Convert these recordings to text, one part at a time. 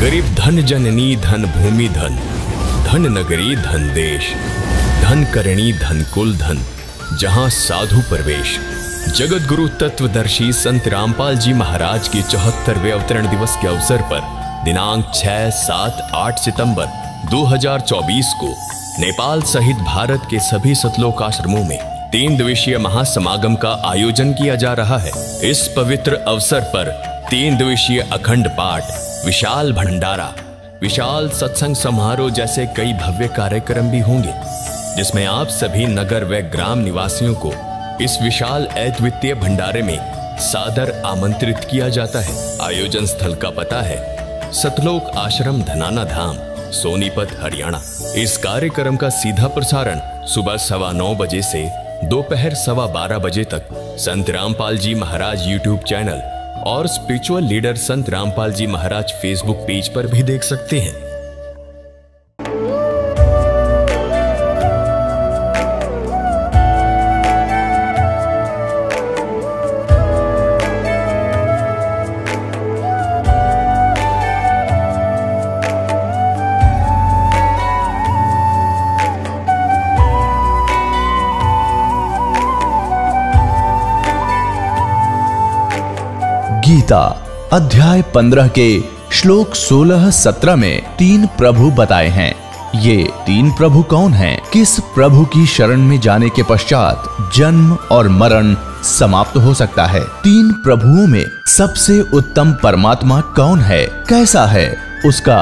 गरीब धन जननी धन भूमि धन धन नगरी धन देश धन करणी धन कुल धन जहाँ साधु प्रवेश जगत गुरु तत्वदर्शी संत रामपाल जी महाराज के चौहत्तरवे अवतरण दिवस के अवसर पर दिनांक 6, 7, 8 सितंबर 2024 को नेपाल सहित भारत के सभी सतलोक आश्रमों में तीन दिवसीय महासमागम का आयोजन किया जा रहा है इस पवित्र अवसर पर तीन दिवसीय अखंड पाठ विशाल भंडारा विशाल सत्संग समारोह जैसे कई भव्य कार्यक्रम भी होंगे जिसमें आप सभी नगर व ग्राम निवासियों को इस विशाल अद्वितीय भंडारे में सादर आमंत्रित किया जाता है आयोजन स्थल का पता है सतलोक आश्रम धनाना धाम सोनीपत हरियाणा इस कार्यक्रम का सीधा प्रसारण सुबह सवा नौ बजे से दोपहर सवा बारह बजे तक संत रामपाल जी महाराज यूट्यूब चैनल और spiritual leader Sant Rampal ji Maharaj Facebook page पर भी देख सकते हैं गीता अध्याय पंद्रह के श्लोक सोलह सत्रह में तीन प्रभु बताए हैं ये तीन प्रभु कौन हैं? किस प्रभु की शरण में जाने के पश्चात जन्म और मरण समाप्त हो सकता है तीन प्रभुओं में सबसे उत्तम परमात्मा कौन है कैसा है उसका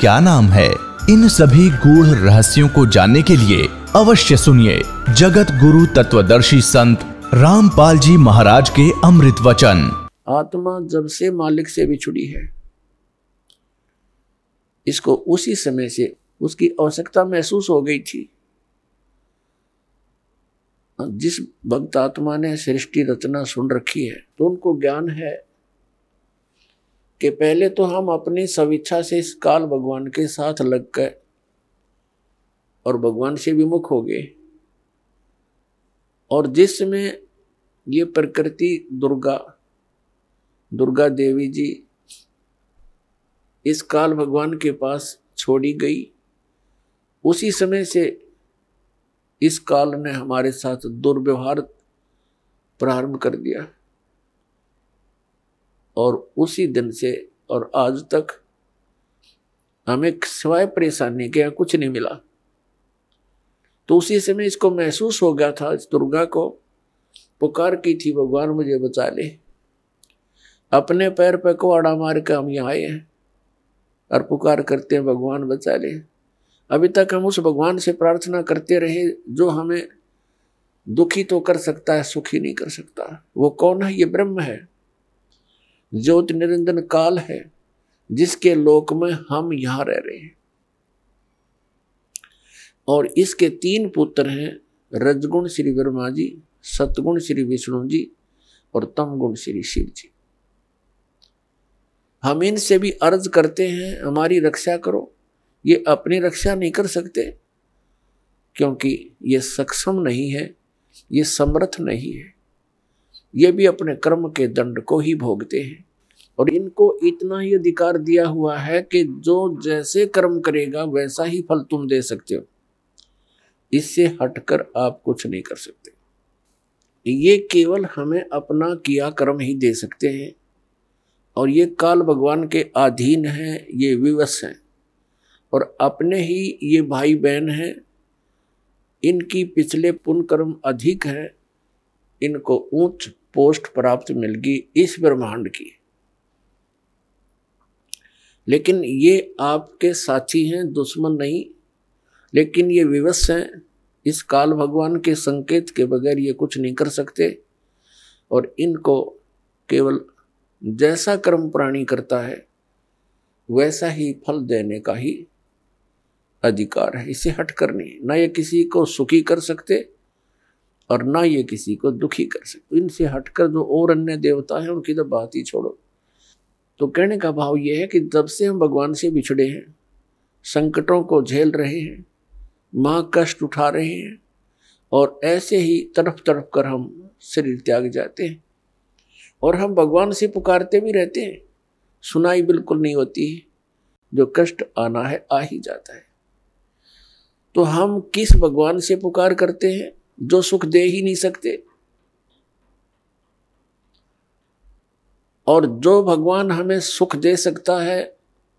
क्या नाम है इन सभी गूढ़ रहस्यों को जानने के लिए अवश्य सुनिए जगत गुरु तत्वदर्शी संत रामपाल जी महाराज के अमृत वचन आत्मा जब से मालिक से बिछुड़ी है इसको उसी समय से उसकी आवश्यकता महसूस हो गई थी जिस भक्त आत्मा ने सृष्टि रचना सुन रखी है तो उनको ज्ञान है कि पहले तो हम अपनी सविच्छा से इस काल भगवान के साथ लग गए और भगवान से विमुख हो गए और जिसमें ये प्रकृति दुर्गा दुर्गा देवी जी इस काल भगवान के पास छोड़ी गई उसी समय से इस काल ने हमारे साथ दुर्व्यवहार प्रारंभ कर दिया और उसी दिन से और आज तक हमें सिवाय परेशानी के कुछ नहीं मिला तो उसी समय इसको महसूस हो गया था इस दुर्गा को पुकार की थी भगवान मुझे बचा ले अपने पैर पे कोआड़ा मार के हम यहाँ आए हैं और पुकार करते हैं भगवान बचा ले अभी तक हम उस भगवान से प्रार्थना करते रहे जो हमें दुखी तो कर सकता है सुखी नहीं कर सकता वो कौन है ये ब्रह्म है ज्योति निरंजन काल है जिसके लोक में हम यहाँ रह रहे हैं और इसके तीन पुत्र हैं रजगुण श्री ब्रह्मा जी सतगुण श्री विष्णु जी और तमगुण श्री शिव जी हम इनसे भी अर्ज करते हैं हमारी रक्षा करो ये अपनी रक्षा नहीं कर सकते क्योंकि ये सक्षम नहीं है ये समर्थ नहीं है ये भी अपने कर्म के दंड को ही भोगते हैं और इनको इतना ही अधिकार दिया हुआ है कि जो जैसे कर्म करेगा वैसा ही फल तुम दे सकते हो इससे हटकर आप कुछ नहीं कर सकते ये केवल हमें अपना किया कर्म ही दे सकते हैं और ये काल भगवान के अधीन हैं ये विवश हैं और अपने ही ये भाई बहन हैं इनकी पिछले पुनकर्म अधिक हैं इनको उच्च पोस्ट प्राप्त मिलगी इस ब्रह्मांड की लेकिन ये आपके साथी हैं दुश्मन नहीं लेकिन ये विवश हैं इस काल भगवान के संकेत के बगैर ये कुछ नहीं कर सकते और इनको केवल जैसा कर्म प्राणी करता है वैसा ही फल देने का ही अधिकार है इसे हट कर नहीं ना ये किसी को सुखी कर सकते और ना ये किसी को दुखी कर सकते इनसे हटकर जो और अन्य देवता हैं उनकी तो बात ही छोड़ो तो कहने का भाव यह है कि जब से हम भगवान से बिछड़े हैं संकटों को झेल रहे हैं महा कष्ट उठा रहे हैं और ऐसे ही तड़प तड़प कर हम शरीर त्याग जाते हैं और हम भगवान से पुकारते भी रहते हैं सुनाई बिल्कुल नहीं होती है जो कष्ट आना है आ ही जाता है तो हम किस भगवान से पुकार करते हैं जो सुख दे ही नहीं सकते और जो भगवान हमें सुख दे सकता है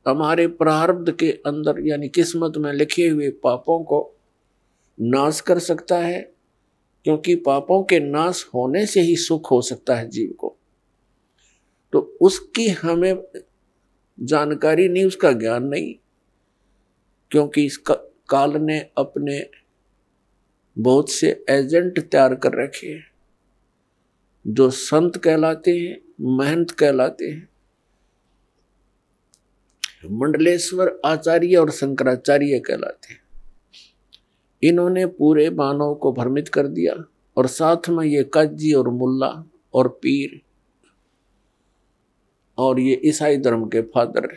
हमारे प्रारब्ध के अंदर यानी किस्मत में लिखे हुए पापों को नाश कर सकता है क्योंकि पापों के नाश होने से ही सुख हो सकता है जीव को तो उसकी हमें जानकारी नहीं उसका ज्ञान नहीं क्योंकि इसका काल ने अपने बहुत से एजेंट तैयार कर रखे हैं जो संत कहलाते हैं महंत कहलाते हैं मंडलेश्वर आचार्य और शंकराचार्य कहलाते हैं इन्होंने पूरे मानव को भ्रमित कर दिया और साथ में ये काजी और मुल्ला और पीर और ये ईसाई धर्म के फादर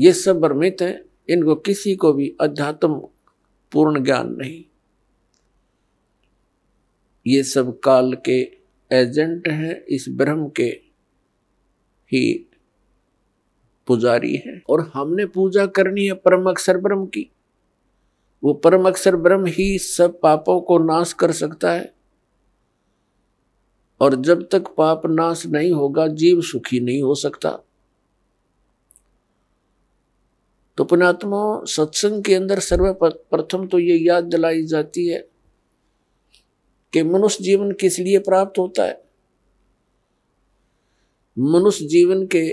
ये सब भ्रमित हैं इनको किसी को भी अध्यात्म पूर्ण ज्ञान नहीं ये सब काल के एजेंट हैं इस ब्रह्म के ही पुजारी है और हमने पूजा करनी है परम अक्षर ब्रह्म की वो परम अक्षर ब्रह्म ही सब पापों को नाश कर सकता है और जब तक पाप नाश नहीं होगा जीव सुखी नहीं हो सकता तो पुणात्मा सत्संग के अंदर सर्वप्रथम तो ये याद दिलाई जाती है कि मनुष्य जीवन किस लिए प्राप्त होता है मनुष्य जीवन के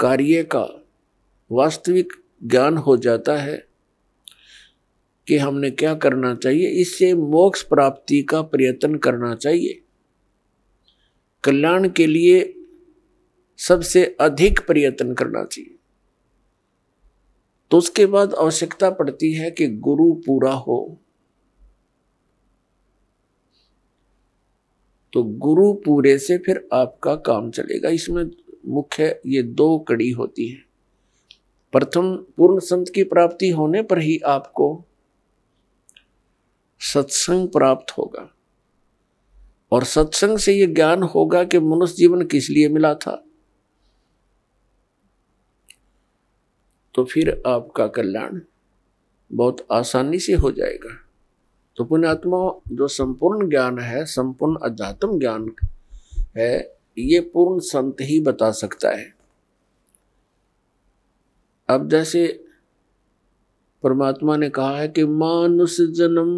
कार्य का वास्तविक ज्ञान हो जाता है कि हमने क्या करना चाहिए इससे मोक्ष प्राप्ति का प्रयत्न करना चाहिए कल्याण के लिए सबसे अधिक प्रयत्न करना चाहिए तो उसके बाद आवश्यकता पड़ती है कि गुरु पूरा हो तो गुरु पूरे से फिर आपका काम चलेगा इसमें मुख्य ये दो कड़ी होती है प्रथम पूर्ण संत की प्राप्ति होने पर ही आपको सत्संग प्राप्त होगा और सत्संग से यह ज्ञान होगा कि मनुष्य जीवन किस लिए मिला था तो फिर आपका कल्याण बहुत आसानी से हो जाएगा तो पुण्यात्मा जो संपूर्ण ज्ञान है संपूर्ण अध्यात्म ज्ञान है ये पूर्ण संत ही बता सकता है अब जैसे परमात्मा ने कहा है कि मानुष जन्म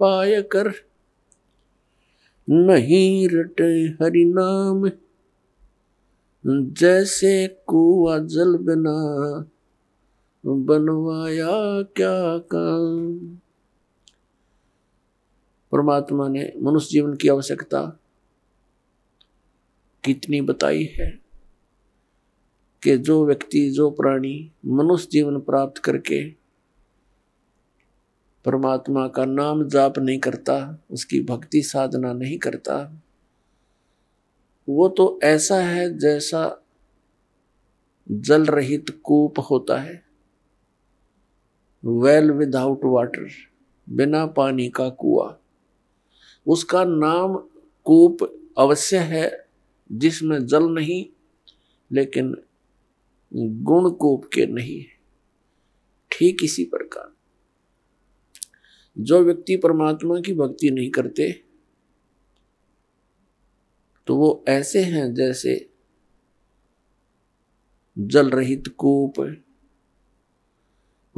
पाय कर नहीं रटे हरि नाम जैसे कुआ जल बिना बनवाया क्या काम परमात्मा ने मनुष्य जीवन की आवश्यकता कितनी बताई है कि जो व्यक्ति जो प्राणी मनुष्य जीवन प्राप्त करके परमात्मा का नाम जाप नहीं करता उसकी भक्ति साधना नहीं करता वो तो ऐसा है जैसा जल रहित कूप होता है वेल विदाउट वाटर बिना पानी का कुआ उसका नाम कूप अवश्य है जिसमें जल नहीं लेकिन गुण कूप के नहीं है ठीक इसी प्रकार जो व्यक्ति परमात्मा की भक्ति नहीं करते तो वो ऐसे हैं जैसे जल रहित कूप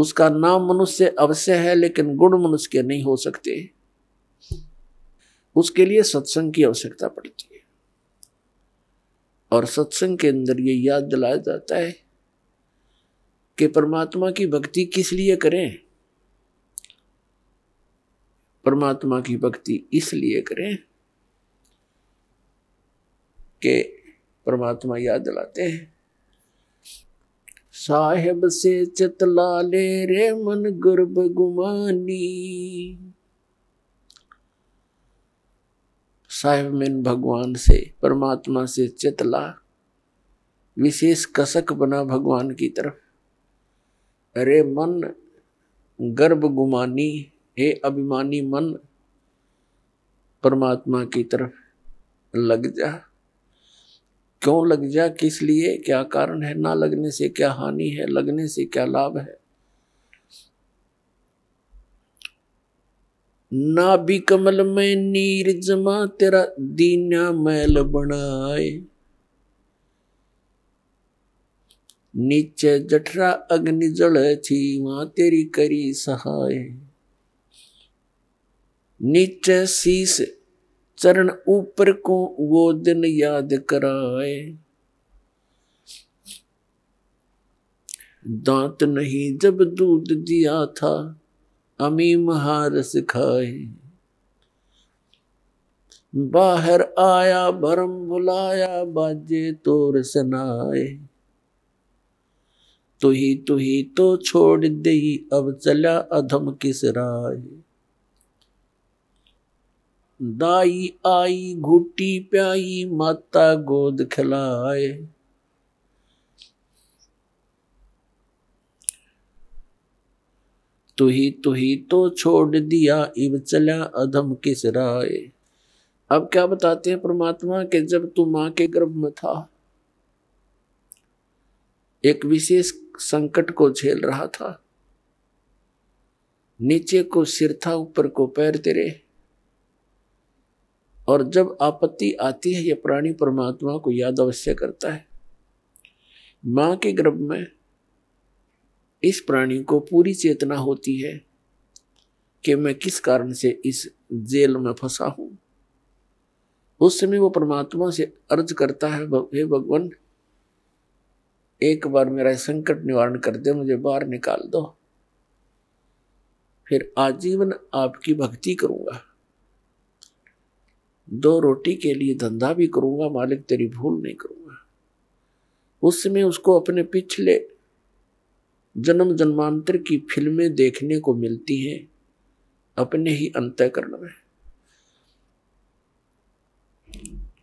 उसका नाम मनुष्य अवश्य है लेकिन गुण मनुष्य के नहीं हो सकते उसके लिए सत्संग की आवश्यकता पड़ती है और सत्संग के अंदर ये याद दिलाया जाता है कि परमात्मा की भक्ति किस लिए करें परमात्मा की भक्ति इसलिए करें कि परमात्मा याद दिलाते हैं साहेब से चतला ले रे मन गुरब गुमानी साहेब मेन भगवान से परमात्मा से चतला विशेष कसक बना भगवान की तरफ अरे मन गर्भ गुमानी हे अभिमानी मन परमात्मा की तरफ लग जा क्यों लग जा किस लिए क्या कारण है ना लगने से क्या हानि है लगने से क्या लाभ है ना भी कमल में नीर जमा तेरा दीना मैल बनाए नीचे जठरा अग्नि जल थी वहां तेरी करी सहाय नीचे शीस चरण ऊपर को वो दिन याद कराए दांत नहीं जब दूध दिया था अमी महारस खाए बाहर आया भरम बुलाया बाजे तोर सनाए तुही तुही तो छोड़ दई अब चला अधम किस राय दाई आई घुटी प्याई माता गोद खिलाए तुही तुही तो छोड़ दिया इब चला अधम किस राय अब क्या बताते हैं परमात्मा के जब तू मां के गर्भ में था एक विशेष संकट को झेल रहा था नीचे को सिर था ऊपर को पैर तेरे और जब आपत्ति आती है यह प्राणी परमात्मा को याद अवश्य करता है माँ के गर्भ में इस प्राणी को पूरी चेतना होती है कि मैं किस कारण से इस जेल में फंसा हूँ उस समय वो परमात्मा से अर्ज करता है हे भगवान एक बार मेरा संकट निवारण कर दे मुझे बाहर निकाल दो फिर आजीवन आपकी भक्ति करूँगा दो रोटी के लिए धंधा भी करूँगा मालिक तेरी भूल नहीं करूँगा उस समय उसको अपने पिछले जन्म जन्मांतर की फिल्में देखने को मिलती हैं अपने ही अंतकरण में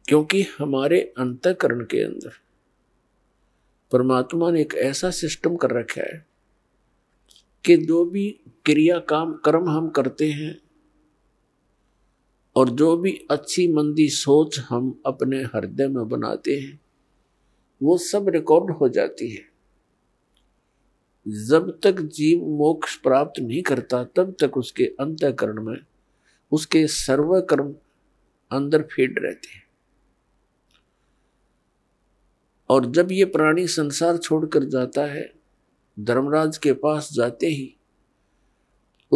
क्योंकि हमारे अंतकरण के अंदर परमात्मा ने एक ऐसा सिस्टम कर रखा है कि जो भी क्रिया काम कर्म हम करते हैं और जो भी अच्छी मंदी सोच हम अपने हृदय में बनाते हैं वो सब रिकॉर्ड हो जाती है जब तक जीव मोक्ष प्राप्त नहीं करता तब तक उसके अंतकरण में उसके सर्वकर्म अंदर फेड रहते हैं और जब ये प्राणी संसार छोड़कर जाता है धर्मराज के पास जाते ही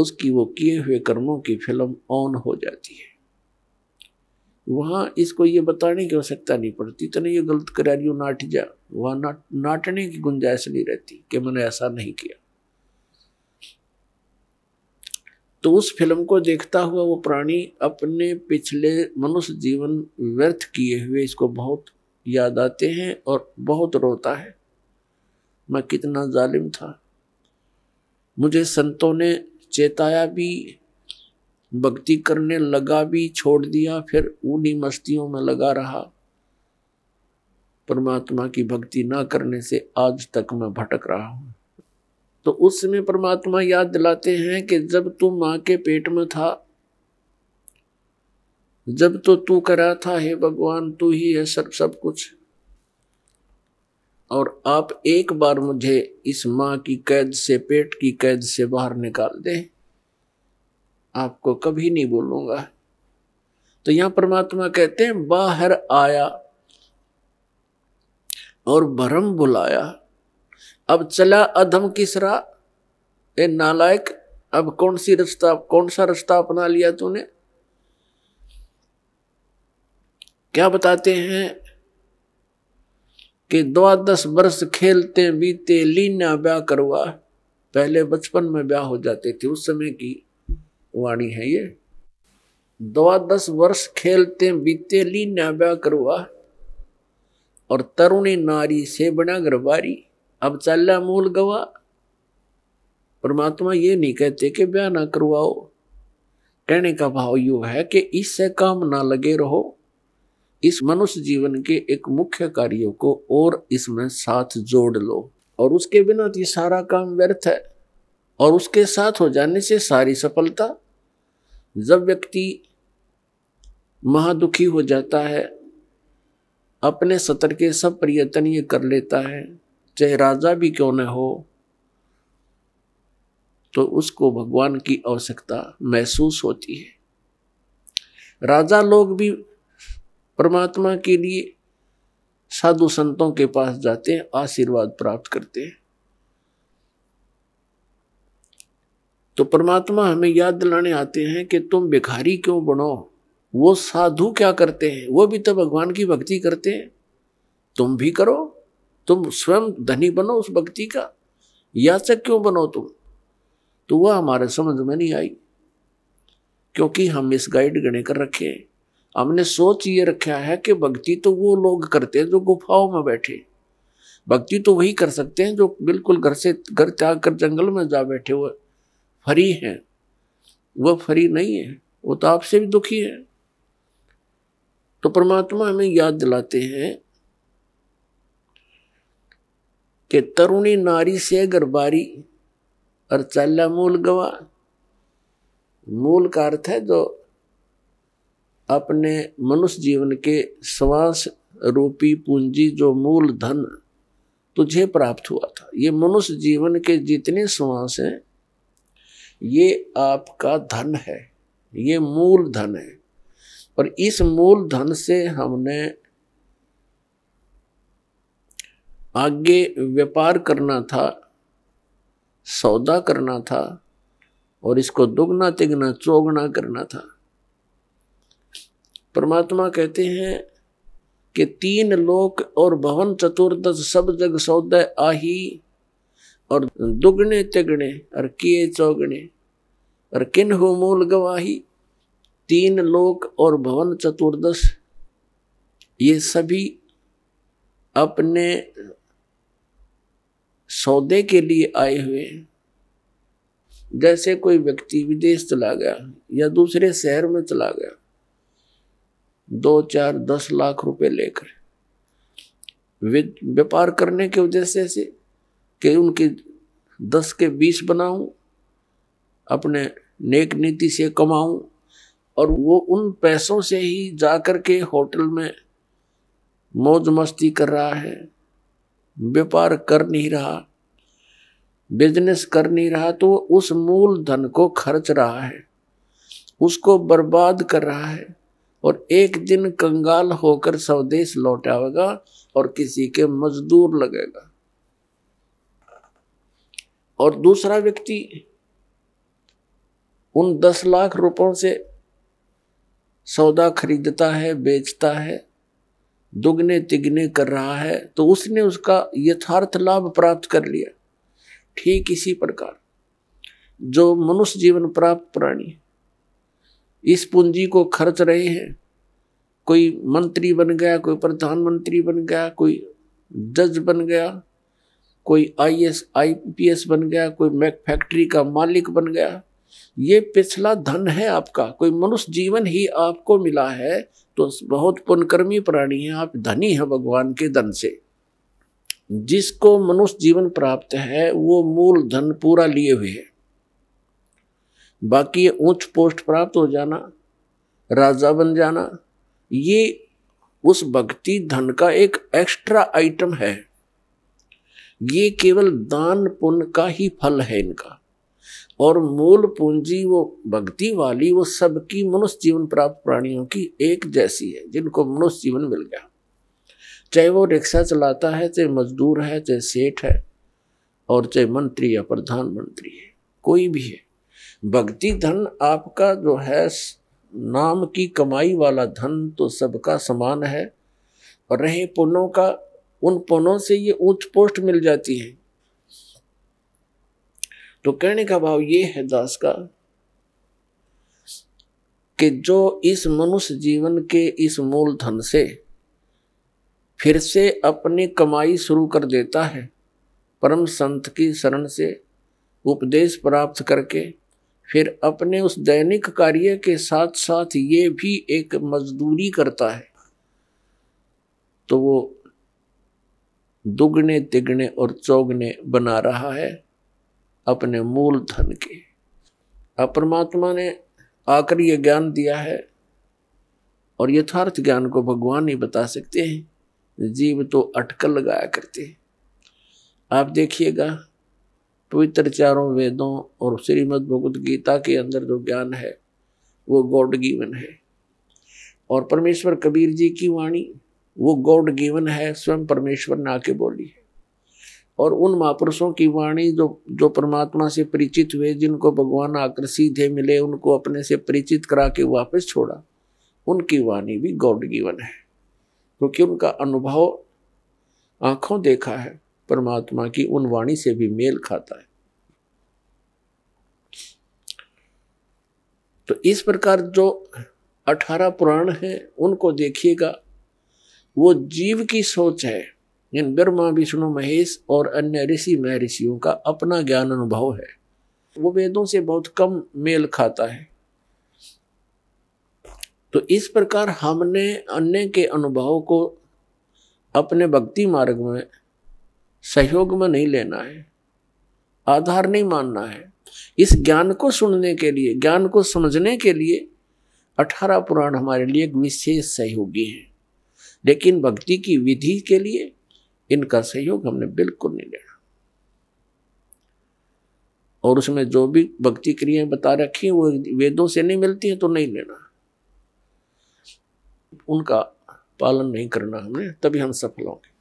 उसकी वो किए हुए कर्मों की फिल्म ऑन हो जाती है वहाँ इसको ये बताने की आवश्यकता नहीं पड़ती तो नहीं ये गलत करा रही हो नाट जा वहाँ नाट नाटने की गुंजाइश नहीं रहती कि मैंने ऐसा नहीं किया तो उस फिल्म को देखता हुआ वो प्राणी अपने पिछले मनुष्य जीवन व्यर्थ किए हुए इसको बहुत याद आते हैं और बहुत रोता है मैं कितना जालिम था मुझे संतों ने चेताया भी भक्ति करने लगा भी छोड़ दिया फिर ऊनी मस्तियों में लगा रहा परमात्मा की भक्ति ना करने से आज तक मैं भटक रहा हूँ तो उस समय परमात्मा याद दिलाते हैं कि जब तू माँ के पेट में था जब तो तू करा था हे भगवान तू ही है सब सब कुछ और आप एक बार मुझे इस माँ की कैद से पेट की कैद से बाहर निकाल दें आपको कभी नहीं बोलूंगा तो यहां परमात्मा कहते हैं बाहर आया और भरम बुलाया अब चला अधम की सरा ए नालायक अब कौन सी रास्ता कौन सा रास्ता अपना लिया तूने क्या बताते हैं कि द्वादश वर्ष खेलते बीते लीना ब्याह करवा पहले बचपन में ब्याह हो जाते थे उस समय की वाणी है ये द्वादश वर्ष खेलते बीते ली ब्या करवा और तरुणी नारी से बना गरबारी अब चल मूल गवा परमात्मा ये नहीं कहते कि ब्याह ना करवाओ कहने का भाव यू है कि इससे काम ना लगे रहो इस मनुष्य जीवन के एक मुख्य कार्यों को और इसमें साथ जोड़ लो और उसके बिना तो सारा काम व्यर्थ है और उसके साथ हो जाने से सारी सफलता जब व्यक्ति महादुखी हो जाता है अपने सतर के सब प्रयत्न ये कर लेता है चाहे राजा भी क्यों न हो तो उसको भगवान की आवश्यकता महसूस होती है राजा लोग भी परमात्मा के लिए साधु संतों के पास जाते हैं आशीर्वाद प्राप्त करते हैं तो परमात्मा हमें याद दिलाने आते हैं कि तुम भिखारी क्यों बनो वो साधु क्या करते हैं वो भी तो भगवान की भक्ति करते हैं तुम भी करो तुम स्वयं धनी बनो उस भक्ति का याचक क्यों बनो तुम तो वह हमारे समझ में नहीं आई क्योंकि हम इस गाइड गणे कर रखे हैं हमने सोच ये रखा है कि भक्ति तो वो लोग करते हैं जो गुफाओं में बैठे भक्ति तो वही कर सकते हैं जो बिल्कुल घर से घर त्याग कर जंगल में जा बैठे हुए फरी हैं वह फरी नहीं है वो तो आपसे भी दुखी है तो परमात्मा हमें याद दिलाते हैं कि तरुणी नारी से गरबारी और चाल मूल गवा मूल का अर्थ है जो अपने मनुष्य जीवन के श्वास रूपी पूंजी जो मूल धन तुझे प्राप्त हुआ था ये मनुष्य जीवन के जितने श्वास हैं ये आपका धन है ये मूल धन है और इस मूल धन से हमने आगे व्यापार करना था सौदा करना था और इसको दुगना तिगना चौगना करना था परमात्मा कहते हैं कि तीन लोक और भवन चतुर्दश सब जग सौदय आही और दुगने तिगने और किए चौगने और हो मूल गवाही तीन लोक और भवन चतुर्दश ये सभी अपने सौदे के लिए आए हुए जैसे कोई व्यक्ति विदेश चला गया या दूसरे शहर में चला गया दो चार दस लाख रुपए लेकर व्यापार करने के उद्देश्य से कि उनके दस के बीस बनाऊं अपने नेक नीति से कमाऊं और वो उन पैसों से ही जा कर के होटल में मौज मस्ती कर रहा है व्यापार कर नहीं रहा बिजनेस कर नहीं रहा तो उस मूल धन को खर्च रहा है उसको बर्बाद कर रहा है और एक दिन कंगाल होकर स्वदेश लौटाएगा और किसी के मजदूर लगेगा और दूसरा व्यक्ति उन दस लाख रुपयों से सौदा खरीदता है बेचता है दुगने तिगने कर रहा है तो उसने उसका यथार्थ लाभ प्राप्त कर लिया ठीक इसी प्रकार जो मनुष्य जीवन प्राप्त प्राणी इस पूंजी को खर्च रहे हैं कोई मंत्री बन गया कोई प्रधानमंत्री बन गया कोई जज बन गया कोई I S I P S बन गया कोई मैक फैक्ट्री का मालिक बन गया ये पिछला धन है आपका कोई मनुष्य जीवन ही आपको मिला है तो बहुत पुनकर्मी प्राणी है आप धनी हैं भगवान के धन से जिसको मनुष्य जीवन प्राप्त है वो मूल धन पूरा लिए हुए है बाकी ऊंच पोस्ट प्राप्त हो जाना राजा बन जाना ये उस भक्ति धन का एक एक्स्ट्रा आइटम है ये केवल दान पुण्य का ही फल है इनका और मूल पूंजी वो भक्ति वाली वो सबकी मनुष्य जीवन प्राप्त प्राणियों की एक जैसी है जिनको मनुष्य जीवन मिल गया चाहे वो रिक्शा चलाता है चाहे मजदूर है चाहे सेठ है और चाहे मंत्री या प्रधानमंत्री है कोई भी है भक्ति धन आपका जो है नाम की कमाई वाला धन तो सबका समान है और रहे पुण्यों का उन पनों से ये ऊंच पोस्ट मिल जाती है तो कहने का भाव ये है दास का कि जो इस मनुष्य जीवन के इस मूल धन से फिर से अपनी कमाई शुरू कर देता है परम संत की शरण से उपदेश प्राप्त करके फिर अपने उस दैनिक कार्य के साथ साथ ये भी एक मजदूरी करता है तो वो दुगने तिगने और चौगने बना रहा है अपने मूल धन के अब परमात्मा ने आकर ये ज्ञान दिया है और यथार्थ ज्ञान को भगवान ही बता सकते हैं जीव तो अटकल लगाया करते हैं आप देखिएगा पवित्र चारों वेदों और श्रीमद भगवत गीता के अंदर जो ज्ञान है वो गॉड गिवन है और परमेश्वर कबीर जी की वाणी वो गॉड गिवन है स्वयं परमेश्वर ने आके बोली और उन महापुरुषों की वाणी जो जो परमात्मा से परिचित हुए जिनको भगवान आकर सीधे मिले उनको अपने से परिचित करा के वापस छोड़ा उनकी वाणी भी गॉड गिवन है क्योंकि तो उनका अनुभव आंखों देखा है परमात्मा की उन वाणी से भी मेल खाता है तो इस प्रकार जो अठारह पुराण हैं उनको देखिएगा वो जीव की सोच है इन ब्रह्मा विष्णु महेश और अन्य ऋषि महर्षियों का अपना ज्ञान अनुभव है वो वेदों से बहुत कम मेल खाता है तो इस प्रकार हमने अन्य के अनुभव को अपने भक्ति मार्ग में सहयोग में नहीं लेना है आधार नहीं मानना है इस ज्ञान को सुनने के लिए ज्ञान को समझने के लिए अठारह पुराण हमारे लिए एक विशेष सहयोगी हैं लेकिन भक्ति की विधि के लिए इनका सहयोग हमने बिल्कुल नहीं लेना और उसमें जो भी भक्ति क्रियाएं बता रखी वो वेदों से नहीं मिलती है तो नहीं लेना उनका पालन नहीं करना हमने तभी हम सफल होंगे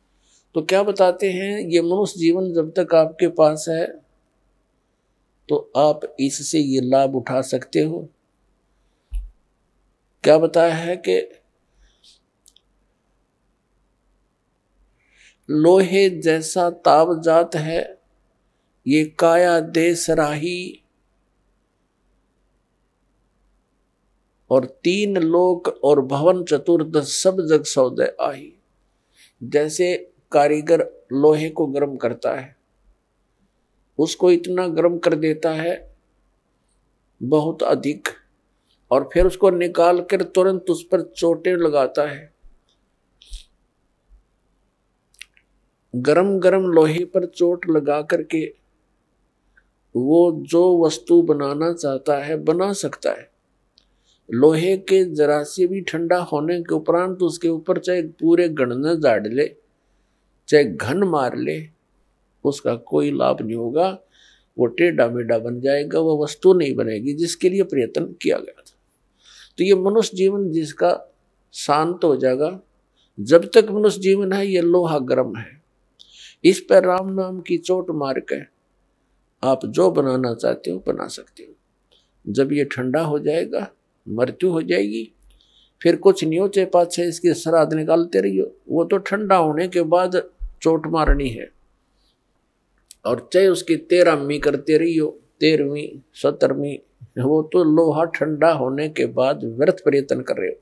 तो क्या बताते हैं ये मनुष्य जीवन जब तक आपके पास है तो आप इससे ये लाभ उठा सकते हो क्या बताया है कि लोहे जैसा जात है ये काया देश राही और तीन लोक और भवन चतुर्दश सब जग सौदय आई जैसे कारीगर लोहे को गर्म करता है उसको इतना गर्म कर देता है बहुत अधिक और फिर उसको निकाल कर तुरंत उस पर चोटें लगाता है गरम गरम लोहे पर चोट लगा करके वो जो वस्तु बनाना चाहता है बना सकता है लोहे के जरा से भी ठंडा होने के उपरांत उसके ऊपर चाहे पूरे गणने जाड़ ले चाहे घन मार ले उसका कोई लाभ नहीं होगा वो टेढ़ा मेढ़ा बन जाएगा वह वस्तु नहीं बनेगी जिसके लिए प्रयत्न किया गया था तो ये मनुष्य जीवन जिसका शांत हो जाएगा जब तक मनुष्य जीवन है ये लोहा गर्म है इस पर राम नाम की चोट मार कर आप जो बनाना चाहते हो बना सकते हो जब ये ठंडा हो जाएगा मृत्यु हो जाएगी फिर कुछ न्योचे पाछे इसके श्राद्ध निकालते रहियो वो तो ठंडा होने के बाद चोट मारनी है और चाहे उसकी तेरहवीं करते रहियो तेरहवीं सत्रहवीं वो तो लोहा ठंडा होने के बाद व्यर्थ प्रयत्न कर रहे हो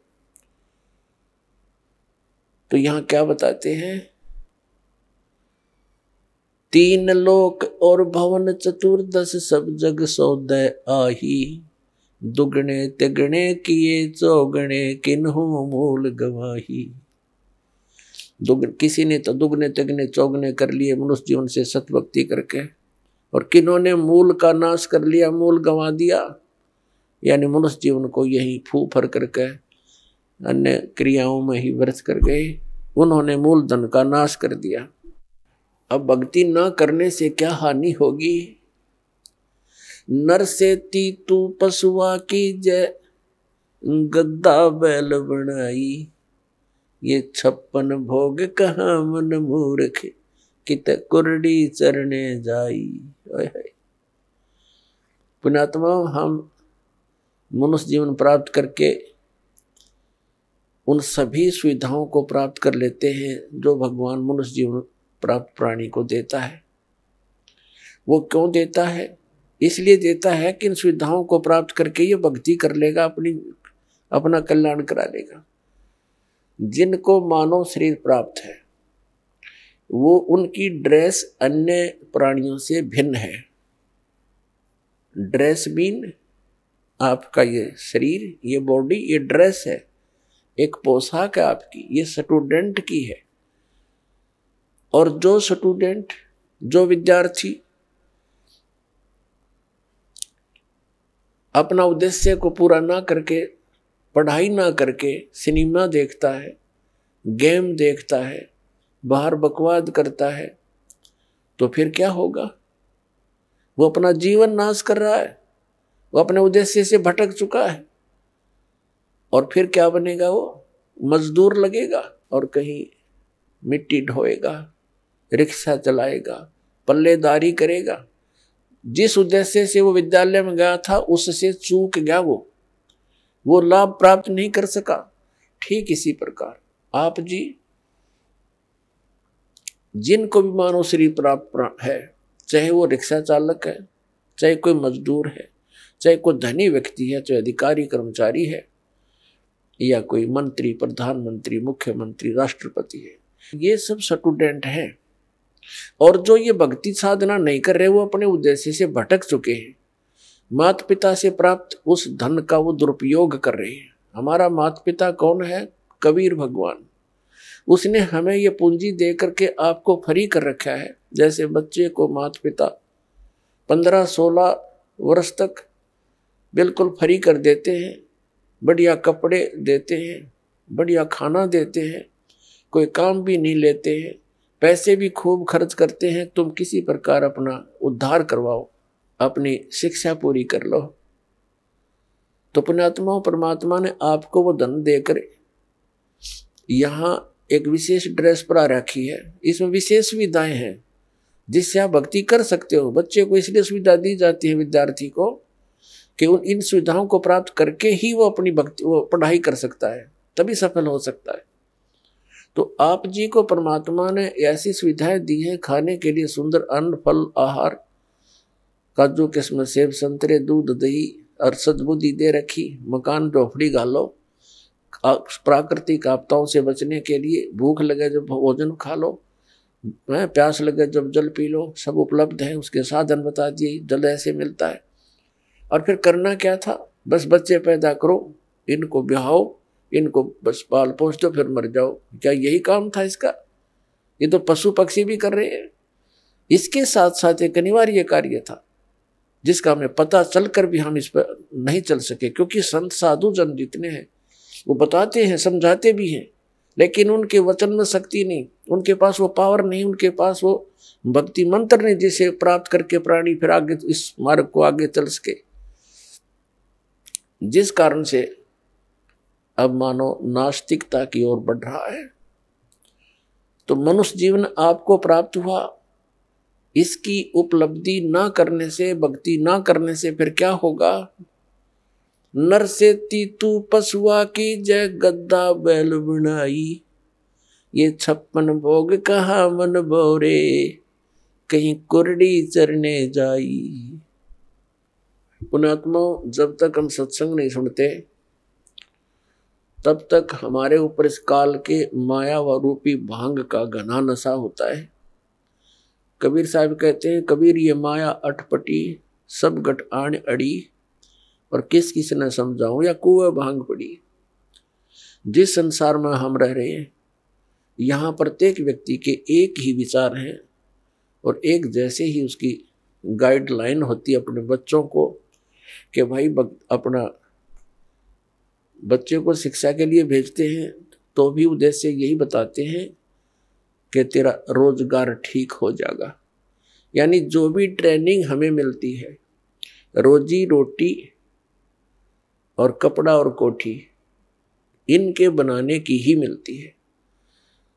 तो यहां क्या बताते हैं तीन लोक और भवन चतुर्दश सब जग सौदय आही दुगणे तिगणे किए चौगणे किन्हो मूल गवाही दुग किसी ने तो दुगने तिगने चौगने कर लिए मनुष्य जीवन से सतभक्ति करके और किन्होंने मूल का नाश कर लिया मूल गंवा दिया यानी मनुष्य जीवन को यही फू फर करके अन्य क्रियाओं में ही व्रत कर गए उन्होंने मूल धन का नाश कर दिया अब भक्ति न करने से क्या हानि होगी नर से ती तू पशुआ की जय गद्दा बैल बनाई ये छप्पन भोग कहा मन मूर्ख कित कुरडी चरने जाई पुणात्मा हम मनुष्य जीवन प्राप्त करके उन सभी सुविधाओं को प्राप्त कर लेते हैं जो भगवान मनुष्य जीवन प्राप्त प्राणी को देता है वो क्यों देता है इसलिए देता है कि इन सुविधाओं को प्राप्त करके ये भक्ति कर लेगा अपनी अपना कल्याण करा लेगा जिनको मानव शरीर प्राप्त है वो उनकी ड्रेस अन्य प्राणियों से भिन्न है ड्रेस मीन आपका ये शरीर ये बॉडी ये ड्रेस है एक पोशाक है आपकी ये स्टूडेंट की है और जो स्टूडेंट जो विद्यार्थी अपना उद्देश्य को पूरा ना करके पढ़ाई ना करके सिनेमा देखता है गेम देखता है बाहर बकवाद करता है तो फिर क्या होगा वो अपना जीवन नाश कर रहा है वो अपने उद्देश्य से भटक चुका है और फिर क्या बनेगा वो मजदूर लगेगा और कहीं मिट्टी ढोएगा रिक्शा चलाएगा पल्लेदारी करेगा जिस उद्देश्य से वो विद्यालय में गया था उससे चूक गया वो वो लाभ प्राप्त नहीं कर सका ठीक इसी प्रकार आप जी जिनको भी मानव शरीर प्राप्त है चाहे वो रिक्शा चालक है चाहे कोई मजदूर है चाहे कोई धनी व्यक्ति है चाहे अधिकारी कर्मचारी है या कोई मंत्री प्रधानमंत्री मुख्यमंत्री राष्ट्रपति है ये सब स्टूडेंट हैं और जो ये भक्ति साधना नहीं कर रहे वो अपने उद्देश्य से भटक चुके हैं माता पिता से प्राप्त उस धन का वो दुरुपयोग कर रहे हैं हमारा माता पिता कौन है कबीर भगवान उसने हमें ये पूंजी दे करके आपको फ्री कर रखा है जैसे बच्चे को माता पिता पंद्रह सोलह वर्ष तक बिल्कुल फ्री कर देते हैं बढ़िया कपड़े देते हैं बढ़िया खाना देते हैं कोई काम भी नहीं लेते हैं पैसे भी खूब खर्च करते हैं तुम किसी प्रकार अपना उद्धार करवाओ अपनी शिक्षा पूरी कर लो तो पुणात्मा परमात्मा ने आपको वो धन देकर यहाँ एक विशेष ड्रेस पर रखी है इसमें विशेष सुविधाएं हैं जिससे आप भक्ति कर सकते हो बच्चे को इसलिए सुविधा दी जाती है विद्यार्थी को कि उन इन सुविधाओं को प्राप्त करके ही वो अपनी भक्ति वो पढ़ाई कर सकता है तभी सफल हो सकता है तो आप जी को परमात्मा ने ऐसी सुविधाएं दी हैं खाने के लिए सुंदर अन्न फल आहार काजू किस्म सेब संतरे दूध दही और सदबुद्धि दे रखी मकान झोपड़ी गालो प्राकृतिक आपदाओं से बचने के लिए भूख लगे जब भोजन खा लो प्यास लगे जब जल पी लो सब उपलब्ध है उसके साधन बता दिए जल ऐसे मिलता है और फिर करना क्या था बस बच्चे पैदा करो इनको ब्याहो इनको बस पाल पहुँच दो फिर मर जाओ क्या यही काम था इसका ये तो पशु पक्षी भी कर रहे हैं इसके साथ साथ एक अनिवार्य कार्य था जिसका हमें पता चल कर भी हम इस पर नहीं चल सके क्योंकि संत साधु जन जितने हैं वो बताते हैं समझाते भी हैं लेकिन उनके वचन में शक्ति नहीं उनके पास वो पावर नहीं उनके पास वो भक्ति मंत्र नहीं जिसे प्राप्त करके प्राणी फिर आगे इस मार्ग को आगे चल सके जिस कारण से अब मानो नास्तिकता की ओर बढ़ रहा है तो मनुष्य जीवन आपको प्राप्त हुआ इसकी उपलब्धि ना करने से भक्ति ना करने से फिर क्या होगा नर से तीतु पशुआ की जय गद्दा बैल बुनाई ये छप्पन भोग कहा मन बोरे कहीं कुरड़ी चरने जाई पुणात्मा जब तक हम सत्संग नहीं सुनते तब तक हमारे ऊपर इस काल के माया व रूपी भांग का घना नशा होता है कबीर साहब कहते हैं कबीर ये माया अटपटी सब गट आण अड़ी और किस किस न समझाऊं या कु भांग पड़ी जिस संसार में हम रह रहे हैं यहाँ प्रत्येक व्यक्ति के एक ही विचार हैं और एक जैसे ही उसकी गाइडलाइन होती है अपने बच्चों को कि भाई अपना बच्चे को शिक्षा के लिए भेजते हैं तो भी उद्देश्य यही बताते हैं कि तेरा रोजगार ठीक हो जाएगा यानी जो भी ट्रेनिंग हमें मिलती है रोजी रोटी और कपड़ा और कोठी इनके बनाने की ही मिलती है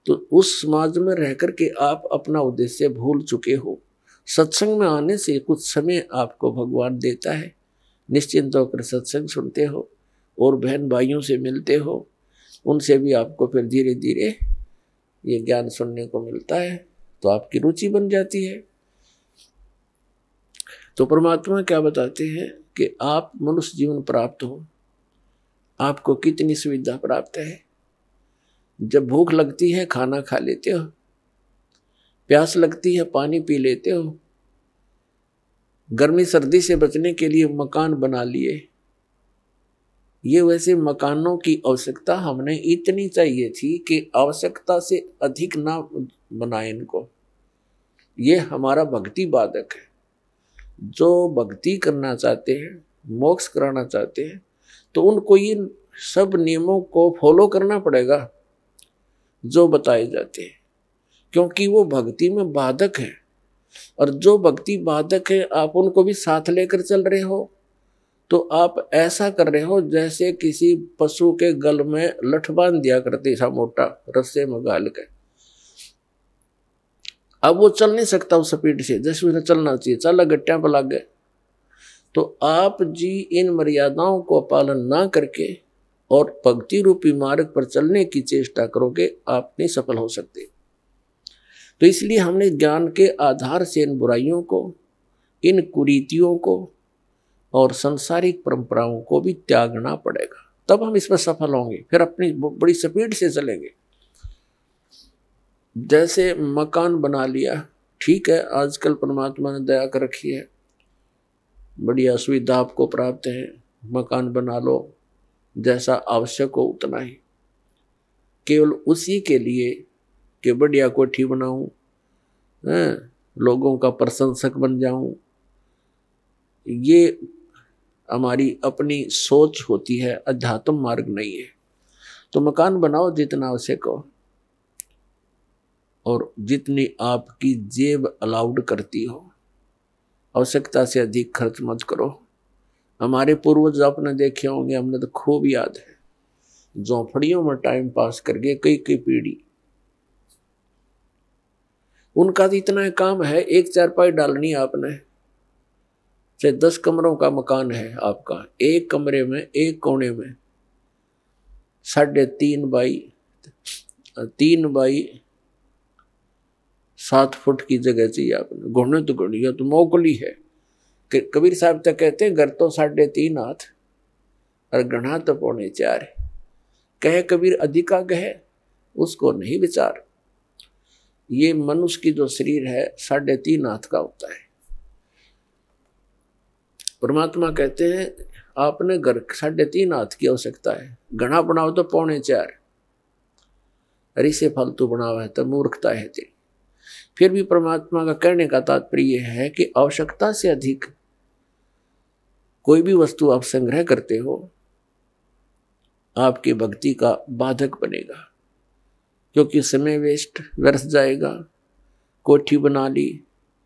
तो उस समाज में रह कर के आप अपना उद्देश्य भूल चुके हो सत्संग में आने से कुछ समय आपको भगवान देता है निश्चिंत होकर सत्संग सुनते हो और बहन भाइयों से मिलते हो उनसे भी आपको फिर धीरे धीरे ये ज्ञान सुनने को मिलता है तो आपकी रुचि बन जाती है तो परमात्मा क्या बताते हैं कि आप मनुष्य जीवन प्राप्त हो आपको कितनी सुविधा प्राप्त है जब भूख लगती है खाना खा लेते हो प्यास लगती है पानी पी लेते हो गर्मी सर्दी से बचने के लिए मकान बना लिए ये वैसे मकानों की आवश्यकता हमने इतनी चाहिए थी कि आवश्यकता से अधिक ना बनाए इनको ये हमारा भक्ति बाधक है जो भक्ति करना चाहते हैं मोक्ष कराना चाहते हैं तो उनको ये सब नियमों को फॉलो करना पड़ेगा जो बताए जाते हैं क्योंकि वो भक्ति में बाधक है और जो भक्ति बाधक है आप उनको भी साथ लेकर चल रहे हो तो आप ऐसा कर रहे हो जैसे किसी पशु के गल में लठ बांध दिया करती था मोटा रस्से में गाल के अब वो चल नहीं सकता उस स्पीड से जैसे उसे चलना चाहिए चल गट्टिया पर लग गए तो आप जी इन मर्यादाओं को पालन ना करके और भक्ति रूपी मार्ग पर चलने की चेष्टा करोगे आप नहीं सफल हो सकते तो इसलिए हमने ज्ञान के आधार से इन बुराइयों को इन कुरीतियों को और संसारिक परंपराओं को भी त्यागना पड़ेगा तब हम इसमें सफल होंगे फिर अपनी बड़ी स्पीड से चलेंगे जैसे मकान बना लिया ठीक है आजकल परमात्मा ने दया कर रखी है बढ़िया सुविधा आपको प्राप्त है मकान बना लो जैसा आवश्यक हो उतना ही केवल उसी के लिए कि बढ़िया कोठी बनाऊं लोगों का प्रशंसक बन जाऊं ये हमारी अपनी सोच होती है अध्यात्म मार्ग नहीं है तो मकान बनाओ जितना आवश्यक हो और जितनी आपकी जेब अलाउड करती हो आवश्यकता से अधिक खर्च मत करो हमारे पूर्वज आपने देखे होंगे हमने तो खूब याद है झोंपड़ियों में टाइम पास कर गए कई कई पीढ़ी उनका तो इतना काम है एक चारपाई डालनी आपने से दस कमरों का मकान है आपका एक कमरे में एक कोने में साढ़े तीन बाई तीन बाई सात फुट की जगह चाहिए आपने घुड़ने तो घुड़िया तो मोकली है कबीर साहब तो कहते हैं घर तो साढ़े तीन हाथ और गणा तो पौने चार कहे कबीर अधिका कहे उसको नहीं विचार ये मनुष्य की जो शरीर है साढ़े तीन हाथ का होता है परमात्मा कहते हैं आपने घर साढ़े तीन हाथ की आवश्यकता है घना बनाओ तो पौने चार अरे से फालतू बनावा है तो मूर्खता है तेरी फिर भी परमात्मा का कहने का तात्पर्य है कि आवश्यकता से अधिक कोई भी वस्तु आप संग्रह करते हो आपकी भक्ति का बाधक बनेगा क्योंकि समय वेस्ट व्यर्थ जाएगा कोठी बना ली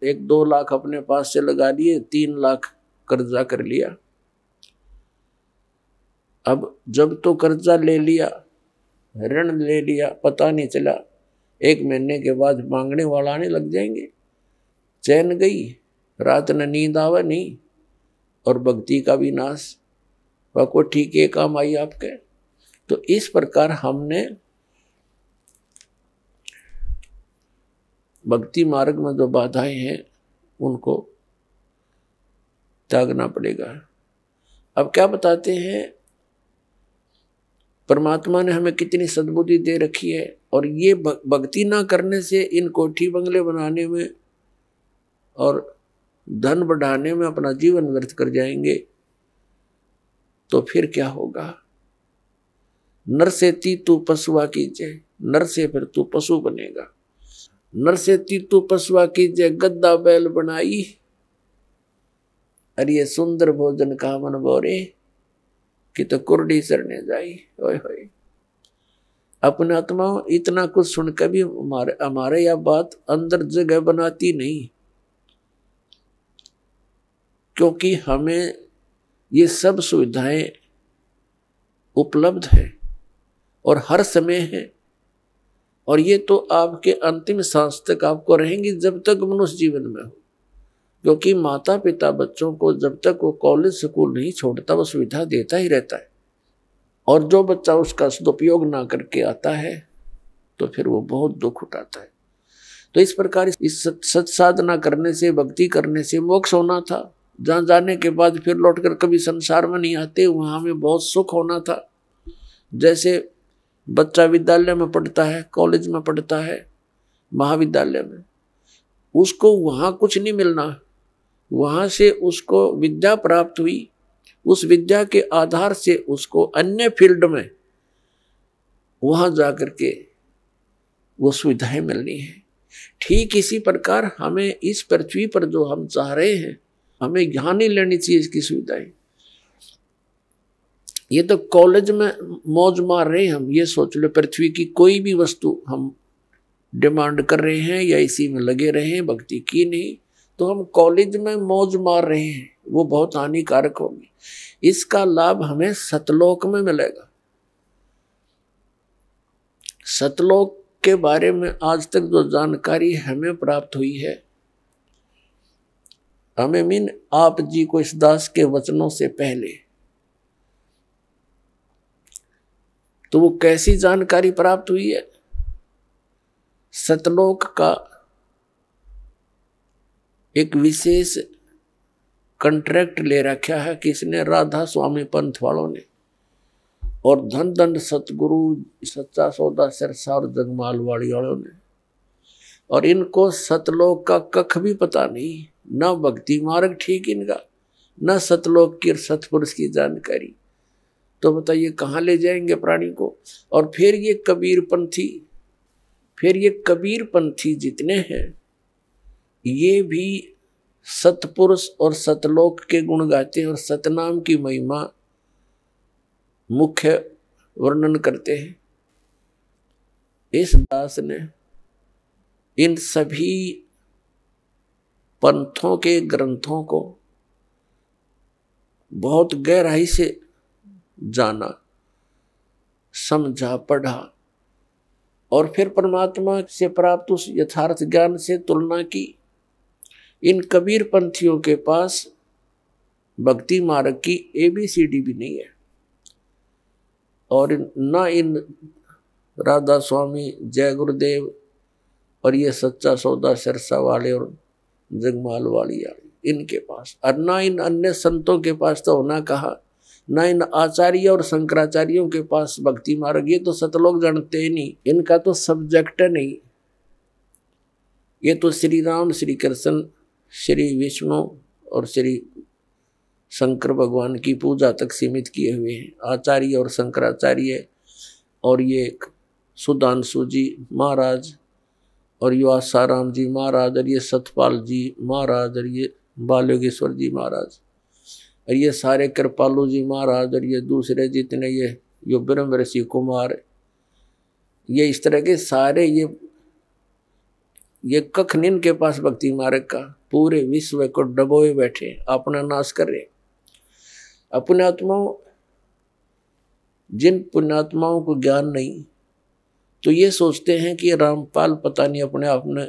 एक दो लाख अपने पास से लगा लिए तीन लाख कर्जा कर लिया अब जब तो कर्जा ले लिया ऋण ले लिया पता नहीं चला एक महीने के बाद मांगने वाला आने लग जाएंगे चैन गई रात न नींद आवा नहीं और भक्ति का भी नाश को ठीक है काम आई आपके तो इस प्रकार हमने भक्ति मार्ग में जो बाधाएं हैं उनको त्यागना पड़ेगा अब क्या बताते हैं परमात्मा ने हमें कितनी सद्बुद्धि दे रखी है और ये भक्ति ना करने से इन कोठी बंगले बनाने में और धन बढ़ाने में अपना जीवन व्यर्थ कर जाएंगे तो फिर क्या होगा नर से ती तू पशुआ जय नर से फिर तू पशु बनेगा नर से ती तू पशुआ जय गद्दा बैल बनाई अरे सुंदर भोजन कामन बोरे कि तो कुर्डी सरने जाई ओए होए अपने आत्मा इतना कुछ सुन भी हमारे हमारे यह बात अंदर जगह बनाती नहीं क्योंकि हमें ये सब सुविधाएं उपलब्ध है और हर समय है और ये तो आपके अंतिम सांस तक आपको रहेंगी जब तक मनुष्य जीवन में हो क्योंकि माता पिता बच्चों को जब तक वो कॉलेज स्कूल नहीं छोड़ता वो सुविधा देता ही रहता है और जो बच्चा उसका सदुपयोग ना करके आता है तो फिर वो बहुत दुख उठाता है तो इस प्रकार इस सत साधना करने से भक्ति करने से मोक्ष होना था जहाँ जाने के बाद फिर लौट कर कभी संसार में नहीं आते वहाँ में बहुत सुख होना था जैसे बच्चा विद्यालय में पढ़ता है कॉलेज में पढ़ता है महाविद्यालय में उसको वहाँ कुछ नहीं मिलना वहाँ से उसको विद्या प्राप्त हुई उस विद्या के आधार से उसको अन्य फील्ड में वहाँ जा कर के वो सुविधाएं मिलनी है ठीक इसी प्रकार हमें इस पृथ्वी पर जो हम चाह रहे हैं हमें यहाँ नहीं लेनी चाहिए इसकी सुविधाएं ये तो कॉलेज में मौज मार रहे हैं हम ये सोच लो पृथ्वी की कोई भी वस्तु हम डिमांड कर रहे हैं या इसी में लगे रहे हैं भक्ति की नहीं तो हम कॉलेज में मौज मार रहे हैं वो बहुत हानिकारक होगी इसका लाभ हमें सतलोक में मिलेगा सतलोक के बारे में आज तक जो जानकारी हमें प्राप्त हुई है हमें मीन आप जी को इस दास के वचनों से पहले तो वो कैसी जानकारी प्राप्त हुई है सतलोक का एक विशेष कंट्रैक्ट ले रखा है कि इसने राधा स्वामी पंथ वालों ने और धन धन सतगुरु सच्चा सौदा सिरसा और जगमाल वाली वालों ने और इनको सतलोक का कख भी पता नहीं ना भक्ति मार्ग ठीक इनका ना सतलोक की सतपुरुष की जानकारी तो बताइए कहाँ ले जाएंगे प्राणी को और फिर ये कबीरपंथी फिर ये कबीरपंथी जितने हैं ये भी सतपुरुष और सतलोक के गुण गाते हैं और सतनाम की महिमा मुख्य वर्णन करते हैं इस दास ने इन सभी पंथों के ग्रंथों को बहुत गहराई से जाना समझा पढ़ा और फिर परमात्मा से प्राप्त उस यथार्थ ज्ञान से तुलना की इन कबीर पंथियों के पास भक्ति मार्ग की ए बी सी डी भी नहीं है और ना इन राधा स्वामी जय गुरुदेव और ये सच्चा सौदा सिरसा वाले और जगमाल वाली इनके पास और ना इन अन्य संतों के पास तो होना कहा ना इन आचार्य और शंकराचार्यों के पास भक्ति मार्ग ये तो सतलोग जानते ही नहीं इनका तो सब्जेक्ट नहीं ये तो श्री राम श्री कृष्ण श्री विष्णु और श्री शंकर भगवान की पूजा तक सीमित किए हुए हैं आचार्य और शंकराचार्य और ये सुधांशु जी महाराज और युवा आसाराम जी महाराज और ये सतपाल जी महाराज और ये बालोगेश्वर जी महाराज और ये सारे कृपालू जी महाराज और ये दूसरे जितने ये यो ब्रह्म ऋषि कुमार ये इस तरह के सारे ये ये कख निन के पास भक्ति मार्ग का पूरे विश्व को डबोए बैठे अपना नाश कर रहे अपने आत्माओं जिन पुण्यात्माओं को ज्ञान नहीं तो ये सोचते हैं कि रामपाल पता नहीं अपने आप ने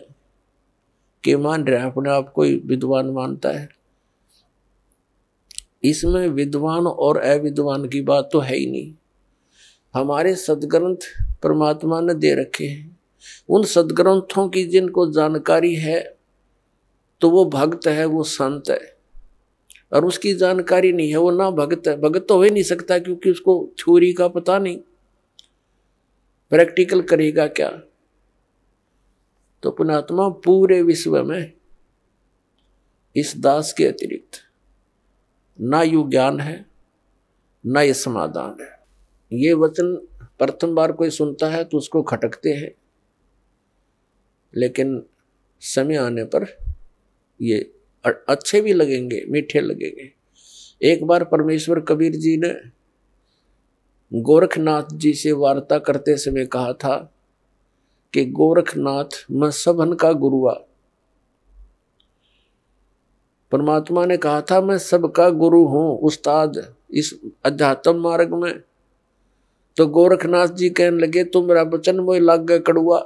के मान रहे हैं अपने आप को विद्वान मानता है इसमें विद्वान और अविद्वान की बात तो है ही नहीं हमारे सदग्रंथ परमात्मा ने दे रखे हैं उन सदग्रंथों की जिनको जानकारी है तो वो भक्त है वो संत है और उसकी जानकारी नहीं है वो ना भगत है भगत तो हो ही नहीं सकता क्योंकि उसको थ्योरी का पता नहीं प्रैक्टिकल करेगा क्या तो पुणात्मा पूरे विश्व में इस दास के अतिरिक्त ना यू ज्ञान है ना ये समाधान है ये वचन प्रथम बार कोई सुनता है तो उसको खटकते हैं लेकिन समय आने पर ये अच्छे भी लगेंगे मीठे लगेंगे एक बार परमेश्वर कबीर जी ने गोरखनाथ जी से वार्ता करते समय कहा था कि गोरखनाथ मैं सबन का गुरुआ परमात्मा ने कहा था मैं सबका गुरु हूँ उस्ताद इस अध्यात्म मार्ग में तो गोरखनाथ जी कहने लगे तुम मेरा वचन मोह लाग गए कड़ुआ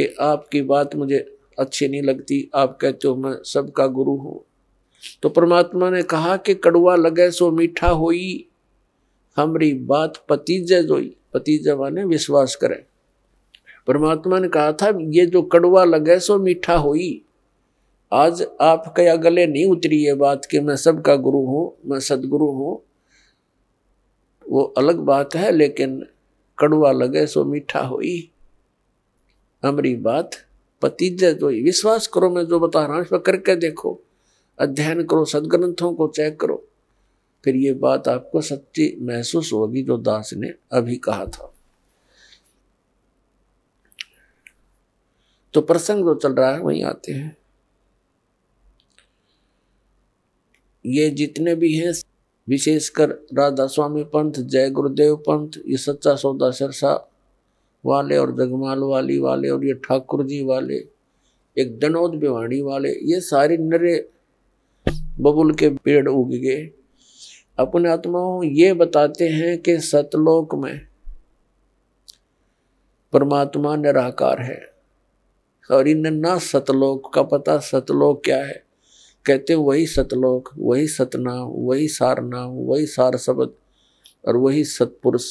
कि आपकी बात मुझे अच्छी नहीं लगती आप कहते हो मैं सबका गुरु हूँ तो परमात्मा ने कहा कि कड़वा लगे सो मीठा होई हमारी बात पतीजे जोई पतीजे माने विश्वास करें परमात्मा ने कहा था ये जो कड़वा लगे सो मीठा होई आज आपके या गले नहीं उतरी ये बात कि मैं सबका गुरु हूँ मैं सदगुरु हूँ वो अलग बात है लेकिन कड़वा लगे सो मीठा होई हमारी बात पतीजे तो विश्वास करो मैं जो बता रहा हूँ करके देखो अध्ययन करो सदग्रंथों को चेक करो फिर ये बात आपको सच्ची महसूस होगी जो दास ने अभी कहा था तो प्रसंग जो चल रहा है वहीं आते हैं ये जितने भी हैं विशेषकर राधा स्वामी पंथ जय गुरुदेव पंथ ये सच्चा सौदा सरसा वाले और जगमाल वाली वाले और ये ठाकुर जी वाले एक दनोद बेवाणी वाले ये सारे नरे बबुल के पेड़ उग गए अपने आत्माओं ये बताते हैं कि सतलोक में परमात्मा निराकार है और इन ना सतलोक का पता सतलोक क्या है कहते वही सतलोक वही सतनाम वही सारनाम वही सार शब्द और वही सतपुरुष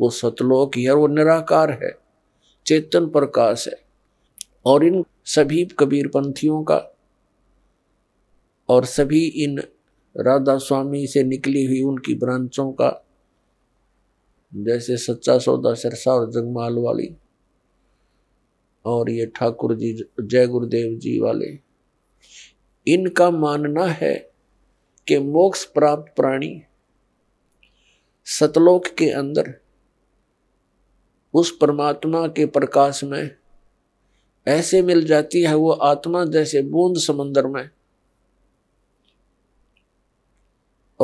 वो सतलोक ही है वो निराकार है चेतन प्रकाश है और इन सभी कबीरपंथियों का और सभी इन राधा स्वामी से निकली हुई उनकी ब्रांचों का जैसे सच्चा सौदा सरसा और जगमाल वाली और ये ठाकुर जी जय गुरुदेव जी वाले इनका मानना है कि मोक्ष प्राप्त प्राणी सतलोक के अंदर उस परमात्मा के प्रकाश में ऐसे मिल जाती है वो आत्मा जैसे बूंद समंदर में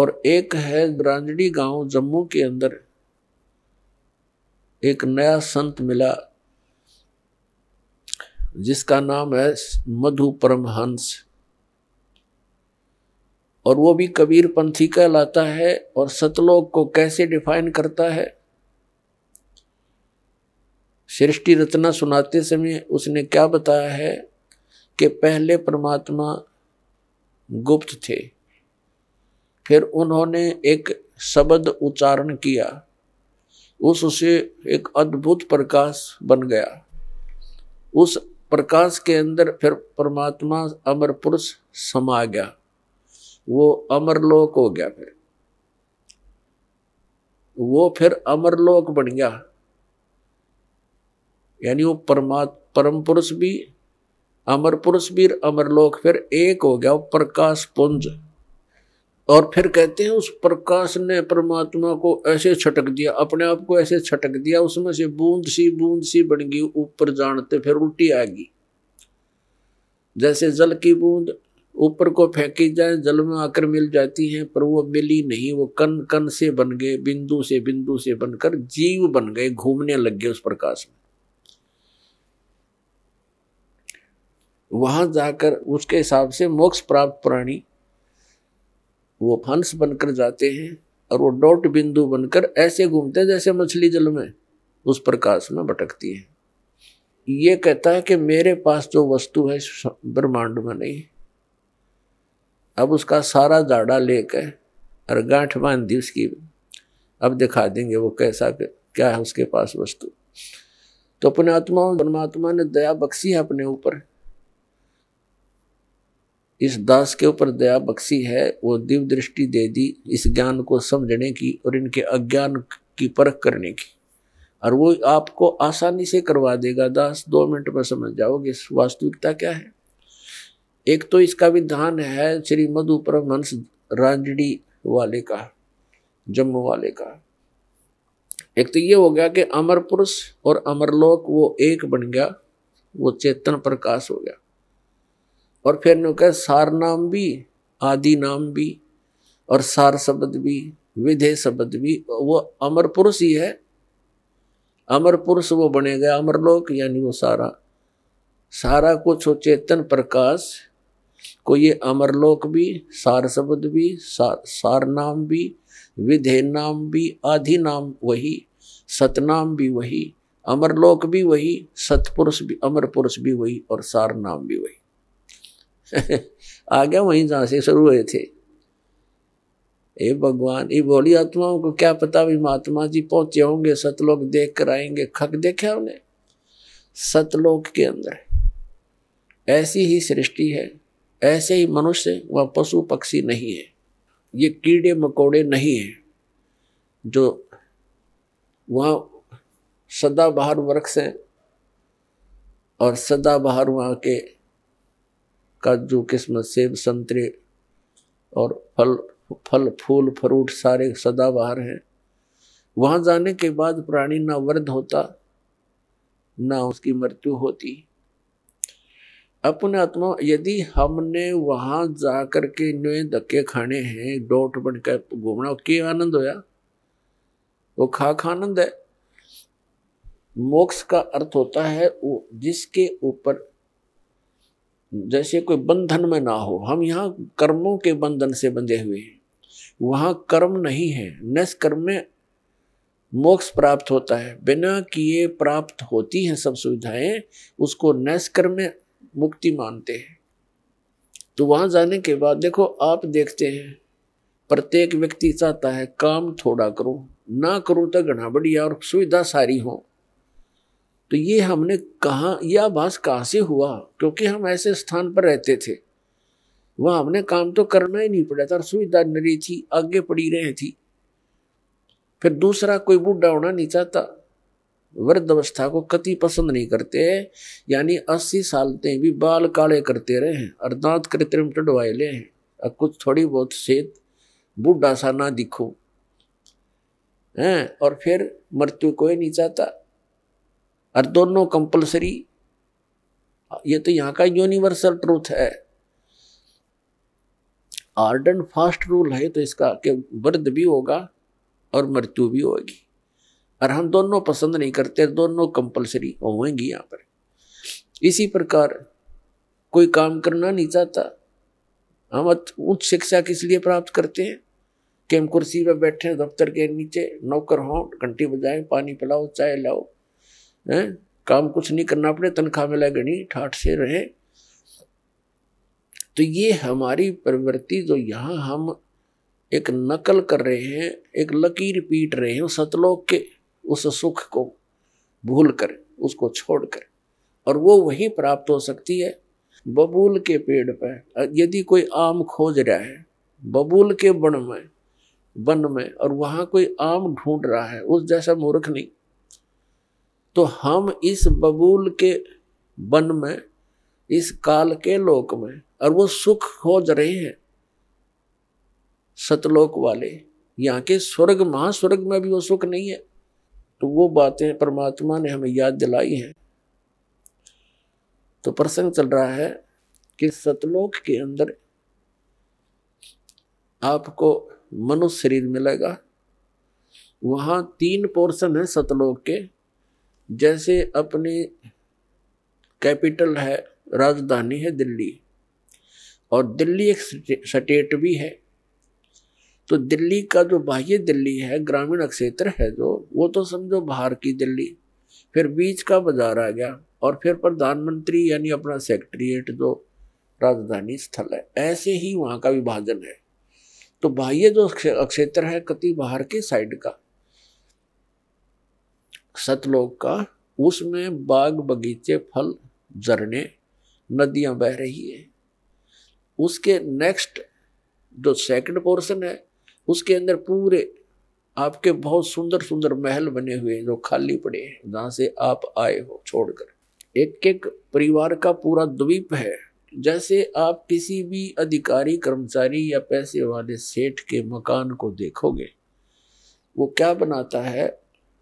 और एक है ग्रांजड़ी गांव जम्मू के अंदर एक नया संत मिला जिसका नाम है मधु परमहंस और वो भी कबीर पंथी कहलाता है और सतलोक को कैसे डिफाइन करता है सृष्टि रचना सुनाते समय उसने क्या बताया है कि पहले परमात्मा गुप्त थे फिर उन्होंने एक शब्द उच्चारण किया उससे एक अद्भुत प्रकाश बन गया उस प्रकाश के अंदर फिर परमात्मा अमर पुरुष समा गया वो अमरलोक हो गया फिर वो फिर अमरलोक बन गया यानी वो परमात्मा परम पुरुष भी अमर पुरुष भी अमरलोक फिर एक हो गया वो प्रकाश पुंज और फिर कहते हैं उस प्रकाश ने परमात्मा को ऐसे छटक दिया अपने आप को ऐसे छटक दिया उसमें से बूंद सी बूंद सी बन गई ऊपर जानते फिर उल्टी आ गई जैसे जल की बूंद ऊपर को फेंकी जाए जल में आकर मिल जाती है पर वो मिली नहीं वो कन कन से बन गए बिंदु से बिंदु से बनकर जीव बन गए घूमने लग गए उस प्रकाश में वहाँ जाकर उसके हिसाब से मोक्ष प्राप्त प्राणी वो हंस बनकर जाते हैं और वो डॉट बिंदु बनकर ऐसे घूमते हैं जैसे मछली जल में उस प्रकाश में भटकती है ये कहता है कि मेरे पास जो वस्तु है ब्रह्मांड में नहीं अब उसका सारा जाड़ा लेकर और गांठ बांध दी उसकी अब दिखा देंगे वो कैसा क्या है उसके पास वस्तु तो अपने आत्मा परमात्मा ने दया बख्शी है अपने ऊपर इस दास के ऊपर दया बख्शी है वो दिव्य दृष्टि दे दी इस ज्ञान को समझने की और इनके अज्ञान की परख करने की और वो आपको आसानी से करवा देगा दास दो मिनट में समझ जाओगे वास्तविकता क्या है एक तो इसका विधान है श्री मधु परमहंस राजड़ी वाले का जम्मू वाले का एक तो ये हो गया कि अमर पुरुष और अमरलोक वो एक बन गया वो चेतन प्रकाश हो गया और फिर इनका सार नाम भी आदि नाम भी और सार शब्द भी विधे शब्द भी वो अमर पुरुष ही है अमर पुरुष वो बने गए अमरलोक यानी वो सारा सारा कुछ हो चेतन प्रकाश को ये अमरलोक भी सार शब्द भी सार सार नाम भी विधे नाम भी आधि नाम वही सतनाम भी वही अमरलोक भी वही सतपुरुष भी अमर पुरुष भी वही और सार नाम भी वही आ गया वहीं जहाँ से शुरू हुए थे ये भगवान ये बोली आत्माओं को क्या पता भी महात्मा जी पहुंचे होंगे सतलोक देख कर आएंगे खक देखे उन्हें सतलोक के अंदर ऐसी ही सृष्टि है ऐसे ही मनुष्य व पशु पक्षी नहीं है ये कीड़े मकोड़े नहीं हैं जो वहाँ बाहर वृक्ष हैं और बाहर वहाँ के काजू किस्मत सेब संतरे और फल फल फूल फ्रूट सारे सदाबहार हैं वहाँ जाने के बाद प्राणी ना वृद्ध होता ना उसकी मृत्यु होती अपने आत्मा यदि हमने वहाँ जा कर के नए धक्के खाने हैं डोट बन के घूमना के आनंद होया वो खा खा आनंद है मोक्ष का अर्थ होता है वो जिसके ऊपर जैसे कोई बंधन में ना हो हम यहाँ कर्मों के बंधन से बंधे हुए हैं वहाँ कर्म नहीं है निष्कर्म में मोक्ष प्राप्त होता है बिना किए प्राप्त होती हैं सब सुविधाएं उसको निष्कर्म में मुक्ति मानते हैं तो वहाँ जाने के बाद देखो आप देखते हैं प्रत्येक व्यक्ति चाहता है काम थोड़ा करूँ ना करूँ तो घना बढ़िया और सुविधा सारी हो तो ये हमने कहा यह आभास कहाँ से हुआ क्योंकि हम ऐसे स्थान पर रहते थे वहाँ हमने काम तो करना ही नहीं पड़ा था सुविधा रही थी आगे पड़ी रहे थी फिर दूसरा कोई बूढ़ा होना नहीं चाहता वृद्ध अवस्था को कति पसंद नहीं करते यानी अस्सी साल ते भी बाल काले करते रहे हैं और दांत कृत्रिम टडवाए ले हैं और कुछ थोड़ी बहुत सेहत बूढ़ा सा ना दिखो हैं और फिर मृत्यु कोई नहीं चाहता और दोनों कंपलसरी ये तो यहाँ का यूनिवर्सल ट्रूथ है हार्ड एंड फास्ट रूल है तो इसका कि वर्द भी होगा और मृत्यु भी होगी और हम दोनों पसंद नहीं करते दोनों कंपलसरी होंगी यहाँ पर इसी प्रकार कोई काम करना नहीं चाहता हम उच्च शिक्षा किस लिए प्राप्त करते हैं कि हम कुर्सी पर बैठे दफ्तर के नीचे नौकर हों घंटी बजाएं पानी पिलाओ चाय लाओ है काम कुछ नहीं करना पड़े तनख्वाह मिला गणी ठाठ से रहे तो ये हमारी प्रवृत्ति जो यहाँ हम एक नकल कर रहे हैं एक लकीर पीट रहे हैं सतलोक के उस सुख को भूल कर उसको छोड़ कर और वो वहीं प्राप्त हो सकती है बबूल के पेड़ पर यदि कोई आम खोज रहा है बबूल के वन में वन में और वहाँ कोई आम ढूंढ रहा है उस जैसा मूर्ख नहीं तो हम इस बबूल के वन में इस काल के लोक में और वो सुख खोज रहे हैं सतलोक वाले यहाँ के स्वर्ग महास्वर्ग में भी वो सुख नहीं है तो वो बातें परमात्मा ने हमें याद दिलाई हैं तो प्रसंग चल रहा है कि सतलोक के अंदर आपको मनुष्य शरीर मिलेगा वहाँ तीन पोर्शन है सतलोक के जैसे अपनी कैपिटल है राजधानी है दिल्ली और दिल्ली एक स्टेट भी है तो दिल्ली का जो बाह्य दिल्ली है ग्रामीण क्षेत्र है जो वो तो समझो बाहर की दिल्ली फिर बीच का बाजार आ गया और फिर प्रधानमंत्री यानी अपना सेक्रेटरीट जो राजधानी स्थल है ऐसे ही वहाँ का विभाजन है तो बाह्य जो क्षेत्र है कति बाहर के साइड का सतलोक का उसमें बाग बगीचे फल झरने नदियां बह रही है उसके नेक्स्ट जो सेकंड पोर्शन है उसके अंदर पूरे आपके बहुत सुंदर सुंदर महल बने हुए हैं जो खाली पड़े हैं जहाँ से आप आए हो छोड़कर एक एक परिवार का पूरा द्वीप है जैसे आप किसी भी अधिकारी कर्मचारी या पैसे वाले सेठ के मकान को देखोगे वो क्या बनाता है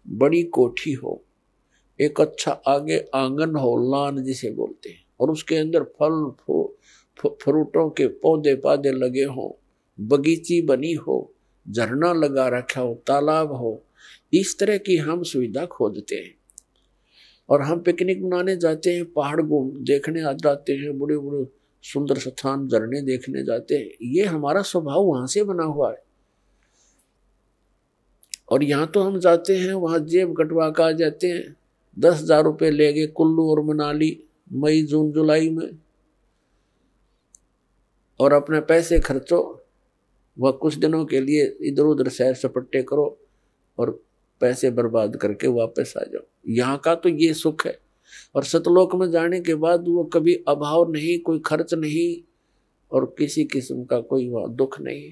बड़ी कोठी हो एक अच्छा आगे आंगन हो लान जिसे बोलते हैं और उसके अंदर फल फू फ्रूटों के पौधे पौधे लगे हों बगीची बनी हो झरना लगा रखा हो तालाब हो इस तरह की हम सुविधा खोजते हैं और हम पिकनिक मनाने जाते हैं पहाड़ घूम देखने आ जाते हैं बड़े बड़े सुंदर स्थान झरने देखने जाते हैं ये हमारा स्वभाव वहाँ से बना हुआ है और यहाँ तो हम जाते हैं वहाँ जेब कटवा कर आ जाते हैं दस हज़ार रुपये ले गए कुल्लू और मनाली मई जून जुलाई में और अपने पैसे खर्चो वह कुछ दिनों के लिए इधर उधर सैर सपट्टे करो और पैसे बर्बाद करके वापस आ जाओ यहाँ का तो ये सुख है और सतलोक में जाने के बाद वो कभी अभाव नहीं कोई खर्च नहीं और किसी किस्म का कोई वहाँ दुख नहीं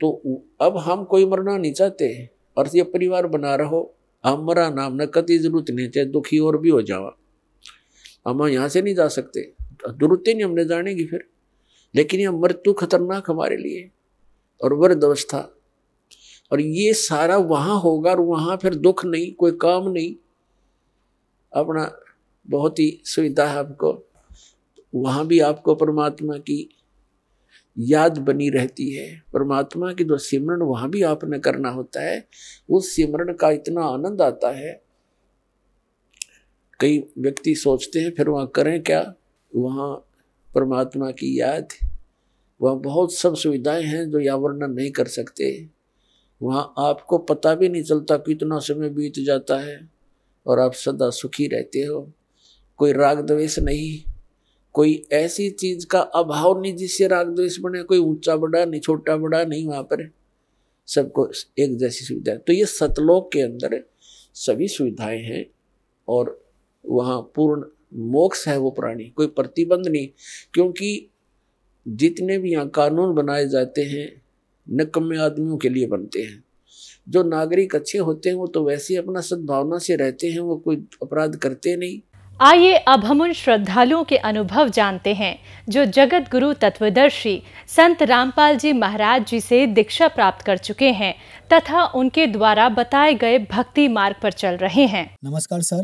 तो अब हम कोई मरना नहीं चाहते और ये परिवार बना रहो हम मरा नाम न कति जरूरत नहीं चाहे दुखी और भी हो जावा हम यहाँ से नहीं जा सकते जरूरत ही नहीं हमने जाने की फिर लेकिन यह मृत्यु खतरनाक हमारे लिए और वृद्ध अवस्था और ये सारा वहाँ होगा और वहाँ फिर दुख नहीं कोई काम नहीं अपना बहुत ही सुविधा है आपको वहाँ भी आपको परमात्मा की याद बनी रहती है परमात्मा की जो सिमरन वहाँ भी आपने करना होता है उस सिमरण का इतना आनंद आता है कई व्यक्ति सोचते हैं फिर वहाँ करें क्या वहाँ परमात्मा की याद वहाँ बहुत सब सुविधाएं हैं जो या वर्णन नहीं कर सकते वहाँ आपको पता भी नहीं चलता कितना समय बीत जाता है और आप सदा सुखी रहते हो कोई राग द्वेष नहीं कोई ऐसी चीज का अभाव नहीं जिससे राग द्वेष बने कोई ऊंचा बड़ा नहीं छोटा बड़ा नहीं वहां पर सबको एक जैसी सुविधा है तो ये सतलोक के अंदर सभी सुविधाएं हैं और वहाँ पूर्ण मोक्ष है वो प्राणी कोई प्रतिबंध नहीं क्योंकि जितने भी यहाँ कानून बनाए जाते हैं नकम्य आदमियों के लिए बनते हैं जो नागरिक अच्छे होते हैं वो तो वैसे ही अपना सद्भावना से रहते हैं वो कोई अपराध करते नहीं आइए अब हम उन श्रद्धालुओं के अनुभव जानते हैं जो जगत गुरु तत्वदर्शी संत रामपाल जी महाराज जी से दीक्षा प्राप्त कर चुके हैं तथा उनके द्वारा बताए गए भक्ति मार्ग पर चल रहे हैं नमस्कार सर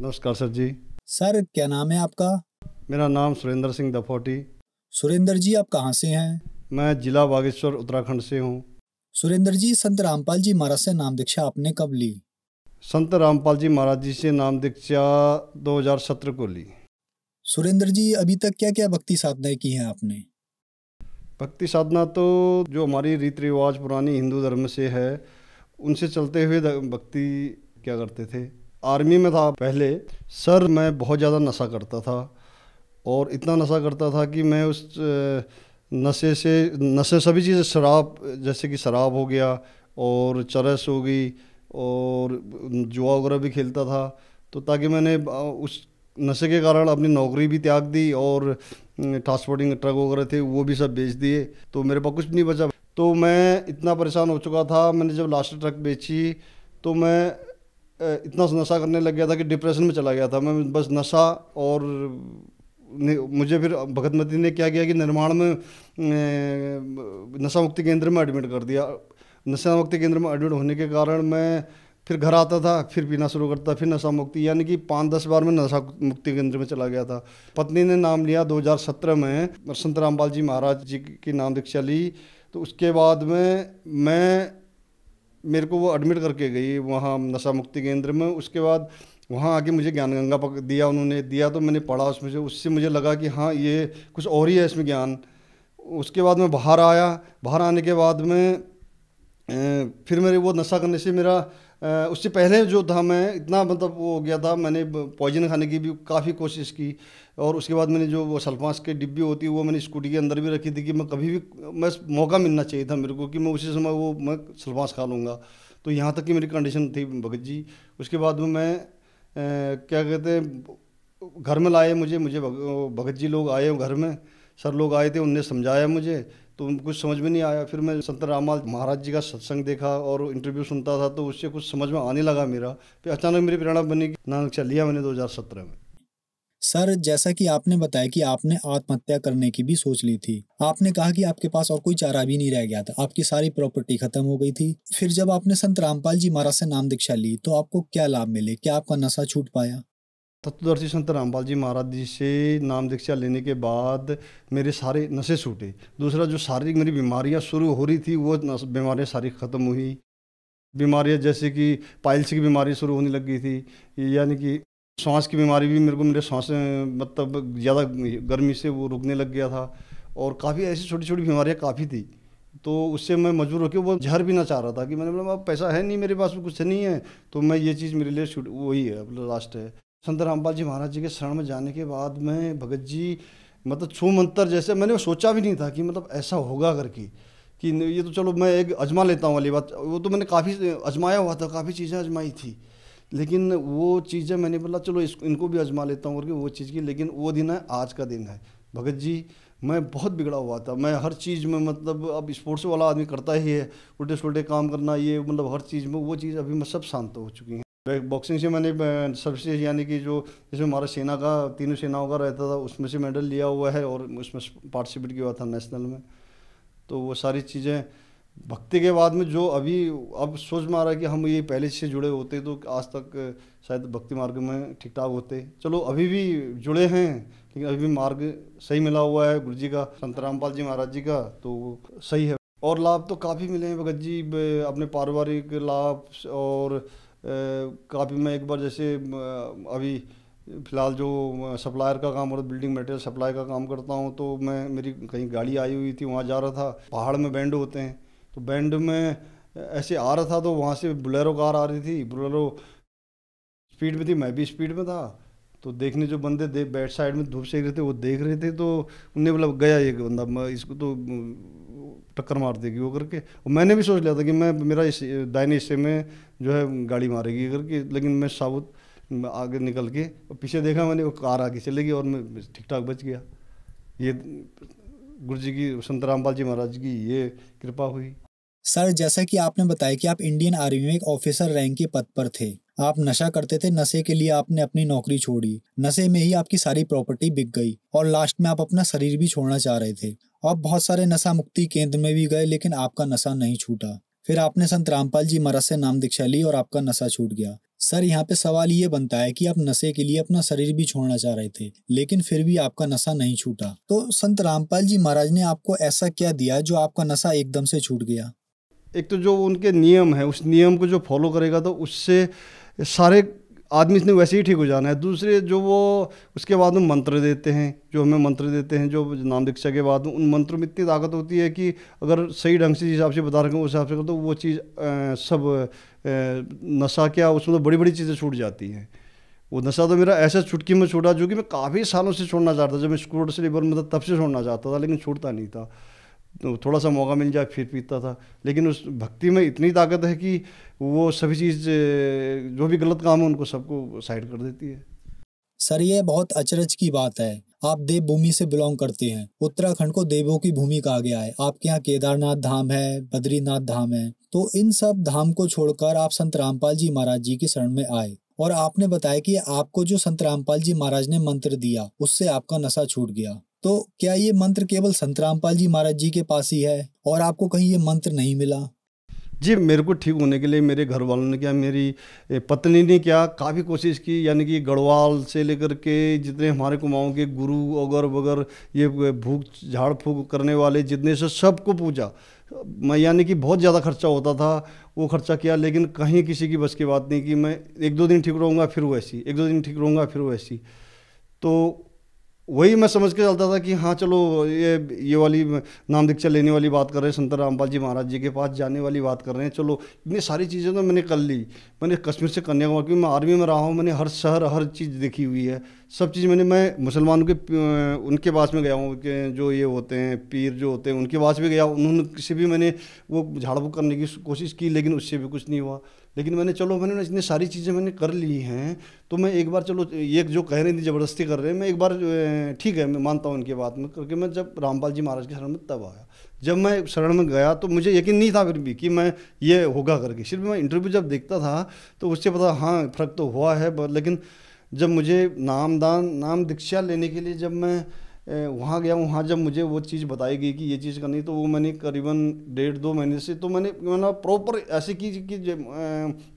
नमस्कार सर जी सर क्या नाम है आपका मेरा नाम सुरेंद्र सिंह दफोटी सुरेंद्र जी आप कहाँ से हैं मैं जिला बागेश्वर उत्तराखंड से हूँ सुरेंद्र जी संत रामपाल जी महाराज से नाम दीक्षा आपने कब ली संत रामपाल जी महाराज जी से नाम दीक्षा दो हज़ार सत्रह को ली सुरेंद्र जी अभी तक क्या क्या भक्ति साधनाएं की हैं आपने भक्ति साधना तो जो हमारी रीति रिवाज पुरानी हिंदू धर्म से है उनसे चलते हुए भक्ति क्या करते थे आर्मी में था पहले सर मैं बहुत ज़्यादा नशा करता था और इतना नशा करता था कि मैं उस नशे से नशे सभी चीज़ें शराब जैसे कि शराब हो गया और चरस हो गई और जुआ वगैरह भी खेलता था तो ताकि मैंने उस नशे के कारण अपनी नौकरी भी त्याग दी और ट्रांसपोर्टिंग ट्रक वगैरह थे वो भी सब बेच दिए तो मेरे पास कुछ नहीं बचा तो मैं इतना परेशान हो चुका था मैंने जब लास्ट ट्रक बेची तो मैं इतना नशा करने लग गया था कि डिप्रेशन में चला गया था मैं बस नशा और मुझे फिर भगतमती ने क्या किया कि निर्माण में नशा मुक्ति केंद्र में एडमिट कर दिया नशा मुक्ति केंद्र में एडमिट होने के कारण मैं फिर घर आता था फिर पीना शुरू करता फिर नशा मुक्ति यानी कि पाँच दस बार में नशा मुक्ति केंद्र में चला गया था पत्नी ने नाम लिया 2017 में संत रामपाल जी महाराज जी की नाम दीक्षा ली तो उसके बाद में मैं मेरे को वो एडमिट करके गई वहाँ नशा मुक्ति केंद्र में उसके बाद वहाँ आके मुझे ज्ञान गंगा पक दिया उन्होंने दिया तो मैंने पढ़ा उसमें से उससे मुझे लगा कि हाँ ये कुछ और ही है इसमें ज्ञान उसके बाद मैं बाहर आया बाहर आने के बाद में फिर मेरे वो नशा करने से मेरा उससे पहले जो था मैं इतना मतलब वो हो गया था मैंने पॉइजन खाने की भी काफ़ी कोशिश की और उसके बाद मैंने जो वो सलफांस के डिब्बी होती है वो मैंने स्कूटी के अंदर भी रखी थी कि मैं कभी भी मैं मौका मिलना चाहिए था मेरे को कि मैं उसी समय वो मैं सलफांस खा लूँगा तो यहाँ तक की मेरी कंडीशन थी भगत जी उसके बाद में मैं क्या कहते हैं घर में लाए मुझे मुझे भगत जी लोग आए घर में सर लोग आए थे उनने समझाया मुझे तो उनको कुछ समझ में नहीं आया फिर मैं संत रामाल महाराज जी का सत्संग देखा और इंटरव्यू सुनता था तो उससे कुछ समझ में आने लगा मेरा फिर अचानक मेरी प्रेरणा बनी कि नानक्शा लिया मैंने दो में सर जैसा कि आपने बताया कि आपने आत्महत्या करने की भी सोच ली थी आपने कहा कि आपके पास और कोई चारा भी नहीं रह गया था आपकी सारी प्रॉपर्टी खत्म हो गई थी फिर जब आपने संत रामपाल जी महाराज से नाम दीक्षा ली तो आपको क्या लाभ मिले क्या आपका नशा छूट पाया तत्वदर्शी संत रामपाल जी महाराज जी से नाम दीक्षा लेने के बाद मेरे सारे नशे छूटे दूसरा जो शारीरिक मेरी बीमारियां शुरू हो रही थी वो बीमारियां सारी ख़त्म हुई बीमारियां जैसे कि पाइल्स की बीमारी शुरू होने लगी थी यानी कि सांस की बीमारी भी मेरे को मेरे सांस मतलब ज़्यादा गर्मी से वो रुकने लग गया था और काफ़ी ऐसी छोटी छोटी बीमारियाँ काफ़ी थी तो उससे मैं मजबूर होकर वो जहर भी ना चाह रहा था कि मैंने बोला अब पैसा है नहीं मेरे पास कुछ नहीं है तो मैं ये चीज़ मेरे लिए वही है लास्ट है संत रामपाल जी महाराज जी के शरण में जाने के बाद में भगत जी मतलब छू मंतर जैसे मैंने सोचा भी नहीं था कि मतलब ऐसा होगा करके कि ये तो चलो मैं एक अजमा लेता हूँ वाली बात वो तो मैंने काफ़ी अजमाया हुआ था काफ़ी चीज़ें अजमाई थी लेकिन वो चीज़ें मैंने बोला चलो इस इनको भी अजमा लेता हूँ करके वो चीज़ की लेकिन वो दिन है आज का दिन है भगत जी मैं बहुत बिगड़ा हुआ था मैं हर चीज़ में मतलब अब स्पोर्ट्स वाला आदमी करता ही है उल्टे सुलटे काम करना ये मतलब हर चीज़ में वो चीज़ अभी मैं सब शांत हो चुकी हैं बॉक्सिंग से मैंने सबसे यानी कि जो जिसमें हमारा सेना का तीनों सेनाओं का रहता था उसमें से मेडल लिया हुआ है और उसमें पार्टिसिपेट किया था नेशनल में तो वो सारी चीज़ें भक्ति के बाद में जो अभी अब सोच में आ रहा है कि हम ये पहले से जुड़े होते तो आज तक शायद भक्ति मार्ग में ठीक ठाक होते चलो अभी भी जुड़े हैं लेकिन अभी भी मार्ग सही मिला हुआ है गुरु जी का संत रामपाल जी महाराज जी का तो सही है और लाभ तो काफ़ी मिले हैं भगत जी अपने पारिवारिक लाभ और काफ़ी मैं एक बार जैसे अभी फ़िलहाल जो सप्लायर का काम और बिल्डिंग मटेरियल सप्लाई का काम करता हूँ तो मैं मेरी कहीं गाड़ी आई हुई थी वहाँ जा रहा था पहाड़ में बैंड होते हैं तो बैंड में ऐसे आ रहा था तो वहाँ से बुलेरो कार आ रही थी बुलेरो स्पीड में थी मैं भी स्पीड में था तो देखने जो बंदे देख बैठ साइड में धूप सेक रहे थे वो देख रहे थे तो उन्हें बोला गया ये बंदा इसको तो टक्कर मार देगी वो करके और मैंने भी सोच लिया था कि मैं मेरा इस दाइने हिस्से में जो है गाड़ी मारेगी करके लेकिन मैं साबुत आगे निकल के और पीछे देखा मैंने वो कार आगे चलेगी और मैं ठीक ठाक बच गया ये गुरु जी की संत रामपाल जी महाराज की ये कृपा हुई सर जैसा कि आपने बताया कि आप इंडियन आर्मी में एक ऑफिसर रैंक के पद पर थे आप नशा करते थे नशे के लिए आपने अपनी नौकरी छोड़ी नशे में ही आपकी सारी प्रॉपर्टी बिक गई और लास्ट में आप अपना शरीर भी छोड़ना चाह रहे थे आप बहुत सारे नशा मुक्ति केंद्र में भी गए लेकिन आपका नशा नहीं छूटा फिर आपने संत रामपाल जी महाराज से नाम दीक्षा ली और आपका नशा छूट गया सर यहाँ पे सवाल ये बनता है कि आप नशे के लिए अपना शरीर भी छोड़ना चाह रहे थे लेकिन फिर भी आपका नशा नहीं छूटा तो संत रामपाल जी महाराज ने आपको ऐसा क्या दिया जो आपका नशा एकदम से छूट गया एक तो जो उनके नियम है उस नियम को जो फॉलो करेगा तो उससे सारे आदमी इसने वैसे ही ठीक हो जाना है दूसरे जो वो उसके बाद में मंत्र देते हैं जो हमें मंत्र देते हैं जो नाम दीक्षा के बाद उन मंत्रों में इतनी ताकत होती है कि अगर सही ढंग से जिस हिसाब से बता रखें उस हिसाब से तो वो चीज़ सब नशा क्या उसमें तो बड़ी बड़ी चीज़ें छूट जाती हैं वो नशा तो मेरा ऐसा छुटकी में छूटा जो कि मैं काफ़ी सालों से छोड़ना चाहता जब मैं स्कूल से लेबर में था तब से छोड़ना चाहता था लेकिन छूटता नहीं था तो थोड़ा सा मौका मिल जाए फिर पीता था लेकिन उस भक्ति में इतनी ताकत है कि वो सभी चीज़ जो भी गलत काम है उनको सबको साइड कर देती है सर ये बहुत अचरज की बात है आप देवभूमि से बिलोंग करते हैं उत्तराखंड को देवों की भूमि कहा गया है आपके यहाँ केदारनाथ धाम है बद्रीनाथ धाम है तो इन सब धाम को छोड़कर आप संत रामपाल जी महाराज जी की शरण में आए और आपने बताया कि आपको जो संत रामपाल जी महाराज ने मंत्र दिया उससे आपका नशा छूट गया तो क्या ये मंत्र केवल संत रामपाल जी महाराज जी के पास ही है और आपको कहीं ये मंत्र नहीं मिला जी मेरे को ठीक होने के लिए मेरे घर वालों ने क्या मेरी पत्नी ने क्या काफ़ी कोशिश की यानी कि गढ़वाल से लेकर के जितने हमारे कुमाऊँ के गुरु अगर वगर ये भूख झाड़ फूक करने वाले जितने से सबको पूछा मैं यानी कि बहुत ज़्यादा खर्चा होता था वो खर्चा किया लेकिन कहीं किसी की बस की बात नहीं कि मैं एक दो दिन ठीक रहूँगा फिर वैसी एक दो दिन ठीक रहूँगा फिर वैसी तो वही मैं समझ के चलता था कि हाँ चलो ये ये वाली नाम दीक्षा लेने वाली बात कर रहे हैं संत रामपाल जी महाराज जी के पास जाने वाली बात कर रहे हैं चलो इतनी सारी चीज़ें तो मैंने कर ली मैंने कश्मीर से कन्याकुमारी क्योंकि मैं आर्मी में रहा हूँ मैंने हर शहर हर चीज़ देखी हुई है सब चीज़ मैंने मैं मुसलमानों के उनके पास में गया हूँ जो ये होते हैं पीर जो होते हैं उनके पास भी गया उन्होंने किसी भी मैंने वो झाड़ फूक करने की कोशिश की लेकिन उससे भी कुछ नहीं हुआ लेकिन मैंने चलो मैंने इतनी सारी चीज़ें मैंने कर ली हैं तो मैं एक बार चलो ये जो कह रहे थे ज़बरदस्ती कर रहे हैं मैं एक बार ठीक है मैं मानता हूँ उनकी बात में क्योंकि मैं जब रामपाल जी महाराज के शरण में तब आया जब मैं शरण में गया तो मुझे यकीन नहीं था फिर भी कि मैं ये होगा करके सिर्फ मैं इंटरव्यू जब देखता था तो उससे पता हाँ फ़र्क तो हुआ है लेकिन जब मुझे नामदान नाम दीक्षा लेने के लिए जब मैं वहाँ गया वहाँ जब मुझे वो चीज़ बताई गई कि ये चीज़ करनी तो वो मैंने करीबन डेढ़ दो महीने से तो मैंने मैंने प्रॉपर ऐसे की कि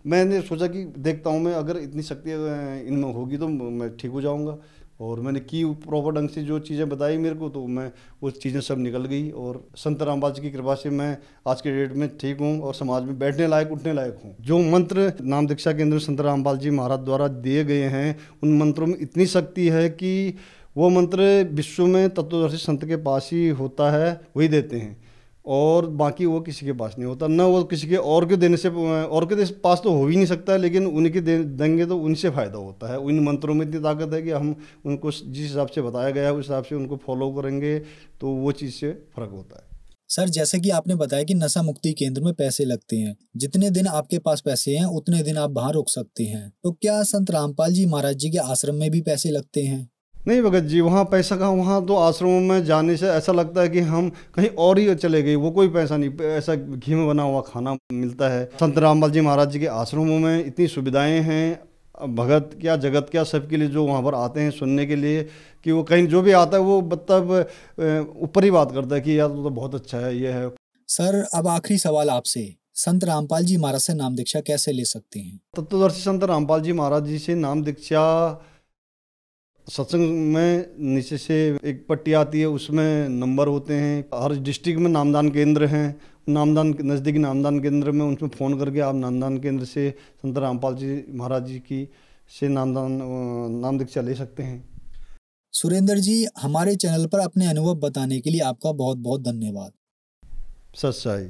मैंने सोचा कि देखता हूँ मैं अगर इतनी शक्ति इनमें होगी तो मैं ठीक हो जाऊँगा और मैंने की प्रॉपर ढंग से जो चीज़ें बताई मेरे को तो मैं वो चीज़ें सब निकल गई और संत रामबाज की कृपा से मैं आज के डेट में ठीक हूँ और समाज में बैठने लायक उठने लायक हूँ जो मंत्र नाम दीक्षा केंद्र संत रामबाल जी महाराज द्वारा दिए गए हैं उन मंत्रों में इतनी शक्ति है कि वो मंत्र विश्व में तत्वदर्शी संत के पास ही होता है वही देते हैं और बाकी वो किसी के पास नहीं होता ना वो किसी के और के देने से और के पास तो हो ही नहीं सकता लेकिन उनके दे देंगे तो उनसे फ़ायदा होता है उन मंत्रों में इतनी ताकत है कि हम उनको जिस हिसाब से बताया गया है उस हिसाब से उनको फॉलो करेंगे तो वो चीज़ से फ़र्क होता है सर जैसे कि आपने बताया कि नशा मुक्ति केंद्र में पैसे लगते हैं जितने दिन आपके पास पैसे हैं उतने दिन आप वहाँ रुक सकते हैं तो क्या संत रामपाल जी महाराज जी के आश्रम में भी पैसे लगते हैं नहीं भगत जी वहाँ पैसा का वहाँ तो आश्रमों में जाने से ऐसा लगता है कि हम कहीं और ही चले गए वो कोई पैसा नहीं ऐसा घी में बना हुआ खाना मिलता है संत रामपाल जी महाराज जी के आश्रमों में इतनी सुविधाएं हैं भगत क्या जगत क्या सबके लिए जो वहाँ पर आते हैं सुनने के लिए कि वो कहीं जो भी आता है वो मतलब ऊपर ही बात करता है कि यार तो बहुत अच्छा है ये है सर अब आखिरी सवाल आपसे संत रामपाल जी महाराज से नाम दीक्षा कैसे ले सकते हैं तत्वदर्शी संत रामपाल जी महाराज जी से नाम दीक्षा सत्संग में नीचे से एक पट्टी आती है उसमें नंबर होते हैं हर डिस्ट्रिक्ट में नामदान केंद्र हैं नामदान नज़दीकी नामदान केंद्र में उनमें फ़ोन करके आप नामदान केंद्र से संत रामपाल जी महाराज जी की से नामदान नाम दीक्षा ले सकते हैं सुरेंद्र जी हमारे चैनल पर अपने अनुभव बताने के लिए आपका बहुत बहुत धन्यवाद सच्चाई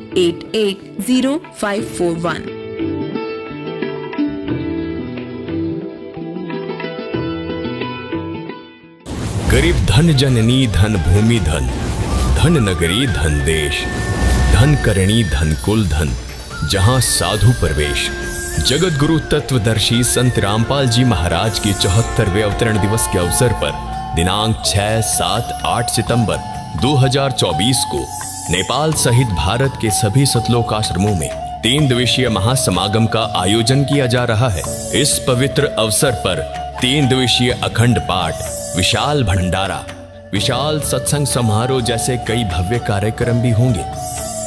गरीब धन जननी धन भूमि धन धन नगरी धन देश धन करणी धन कुल धन जहाँ साधु प्रवेश जगत गुरु तत्वदर्शी संत रामपाल जी महाराज के चौहत्तरवे अवतरण दिवस के अवसर पर दिनांक 6, 7, 8 सितंबर 2024 को नेपाल सहित भारत के सभी सतलोक आश्रमों में तीन दिवसीय महासमागम का आयोजन किया जा रहा है इस पवित्र अवसर पर तीन दिवसीय अखंड पाठ विशाल भंडारा विशाल सत्संग समारोह जैसे कई भव्य कार्यक्रम भी होंगे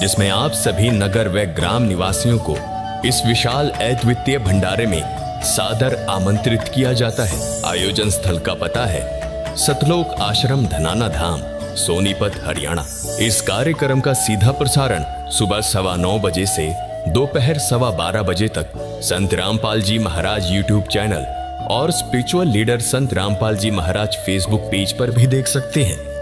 जिसमें आप सभी नगर व ग्राम निवासियों को इस विशाल अद्वितीय भंडारे में सादर आमंत्रित किया जाता है आयोजन स्थल का पता है सतलोक आश्रम धनाना धाम सोनीपत हरियाणा इस कार्यक्रम का सीधा प्रसारण सुबह सवा नौ बजे से दोपहर सवा बारह बजे तक संत रामपाल जी महाराज यूट्यूब चैनल और spiritual leader Sant Rampal ji Maharaj Facebook page पर भी देख सकते हैं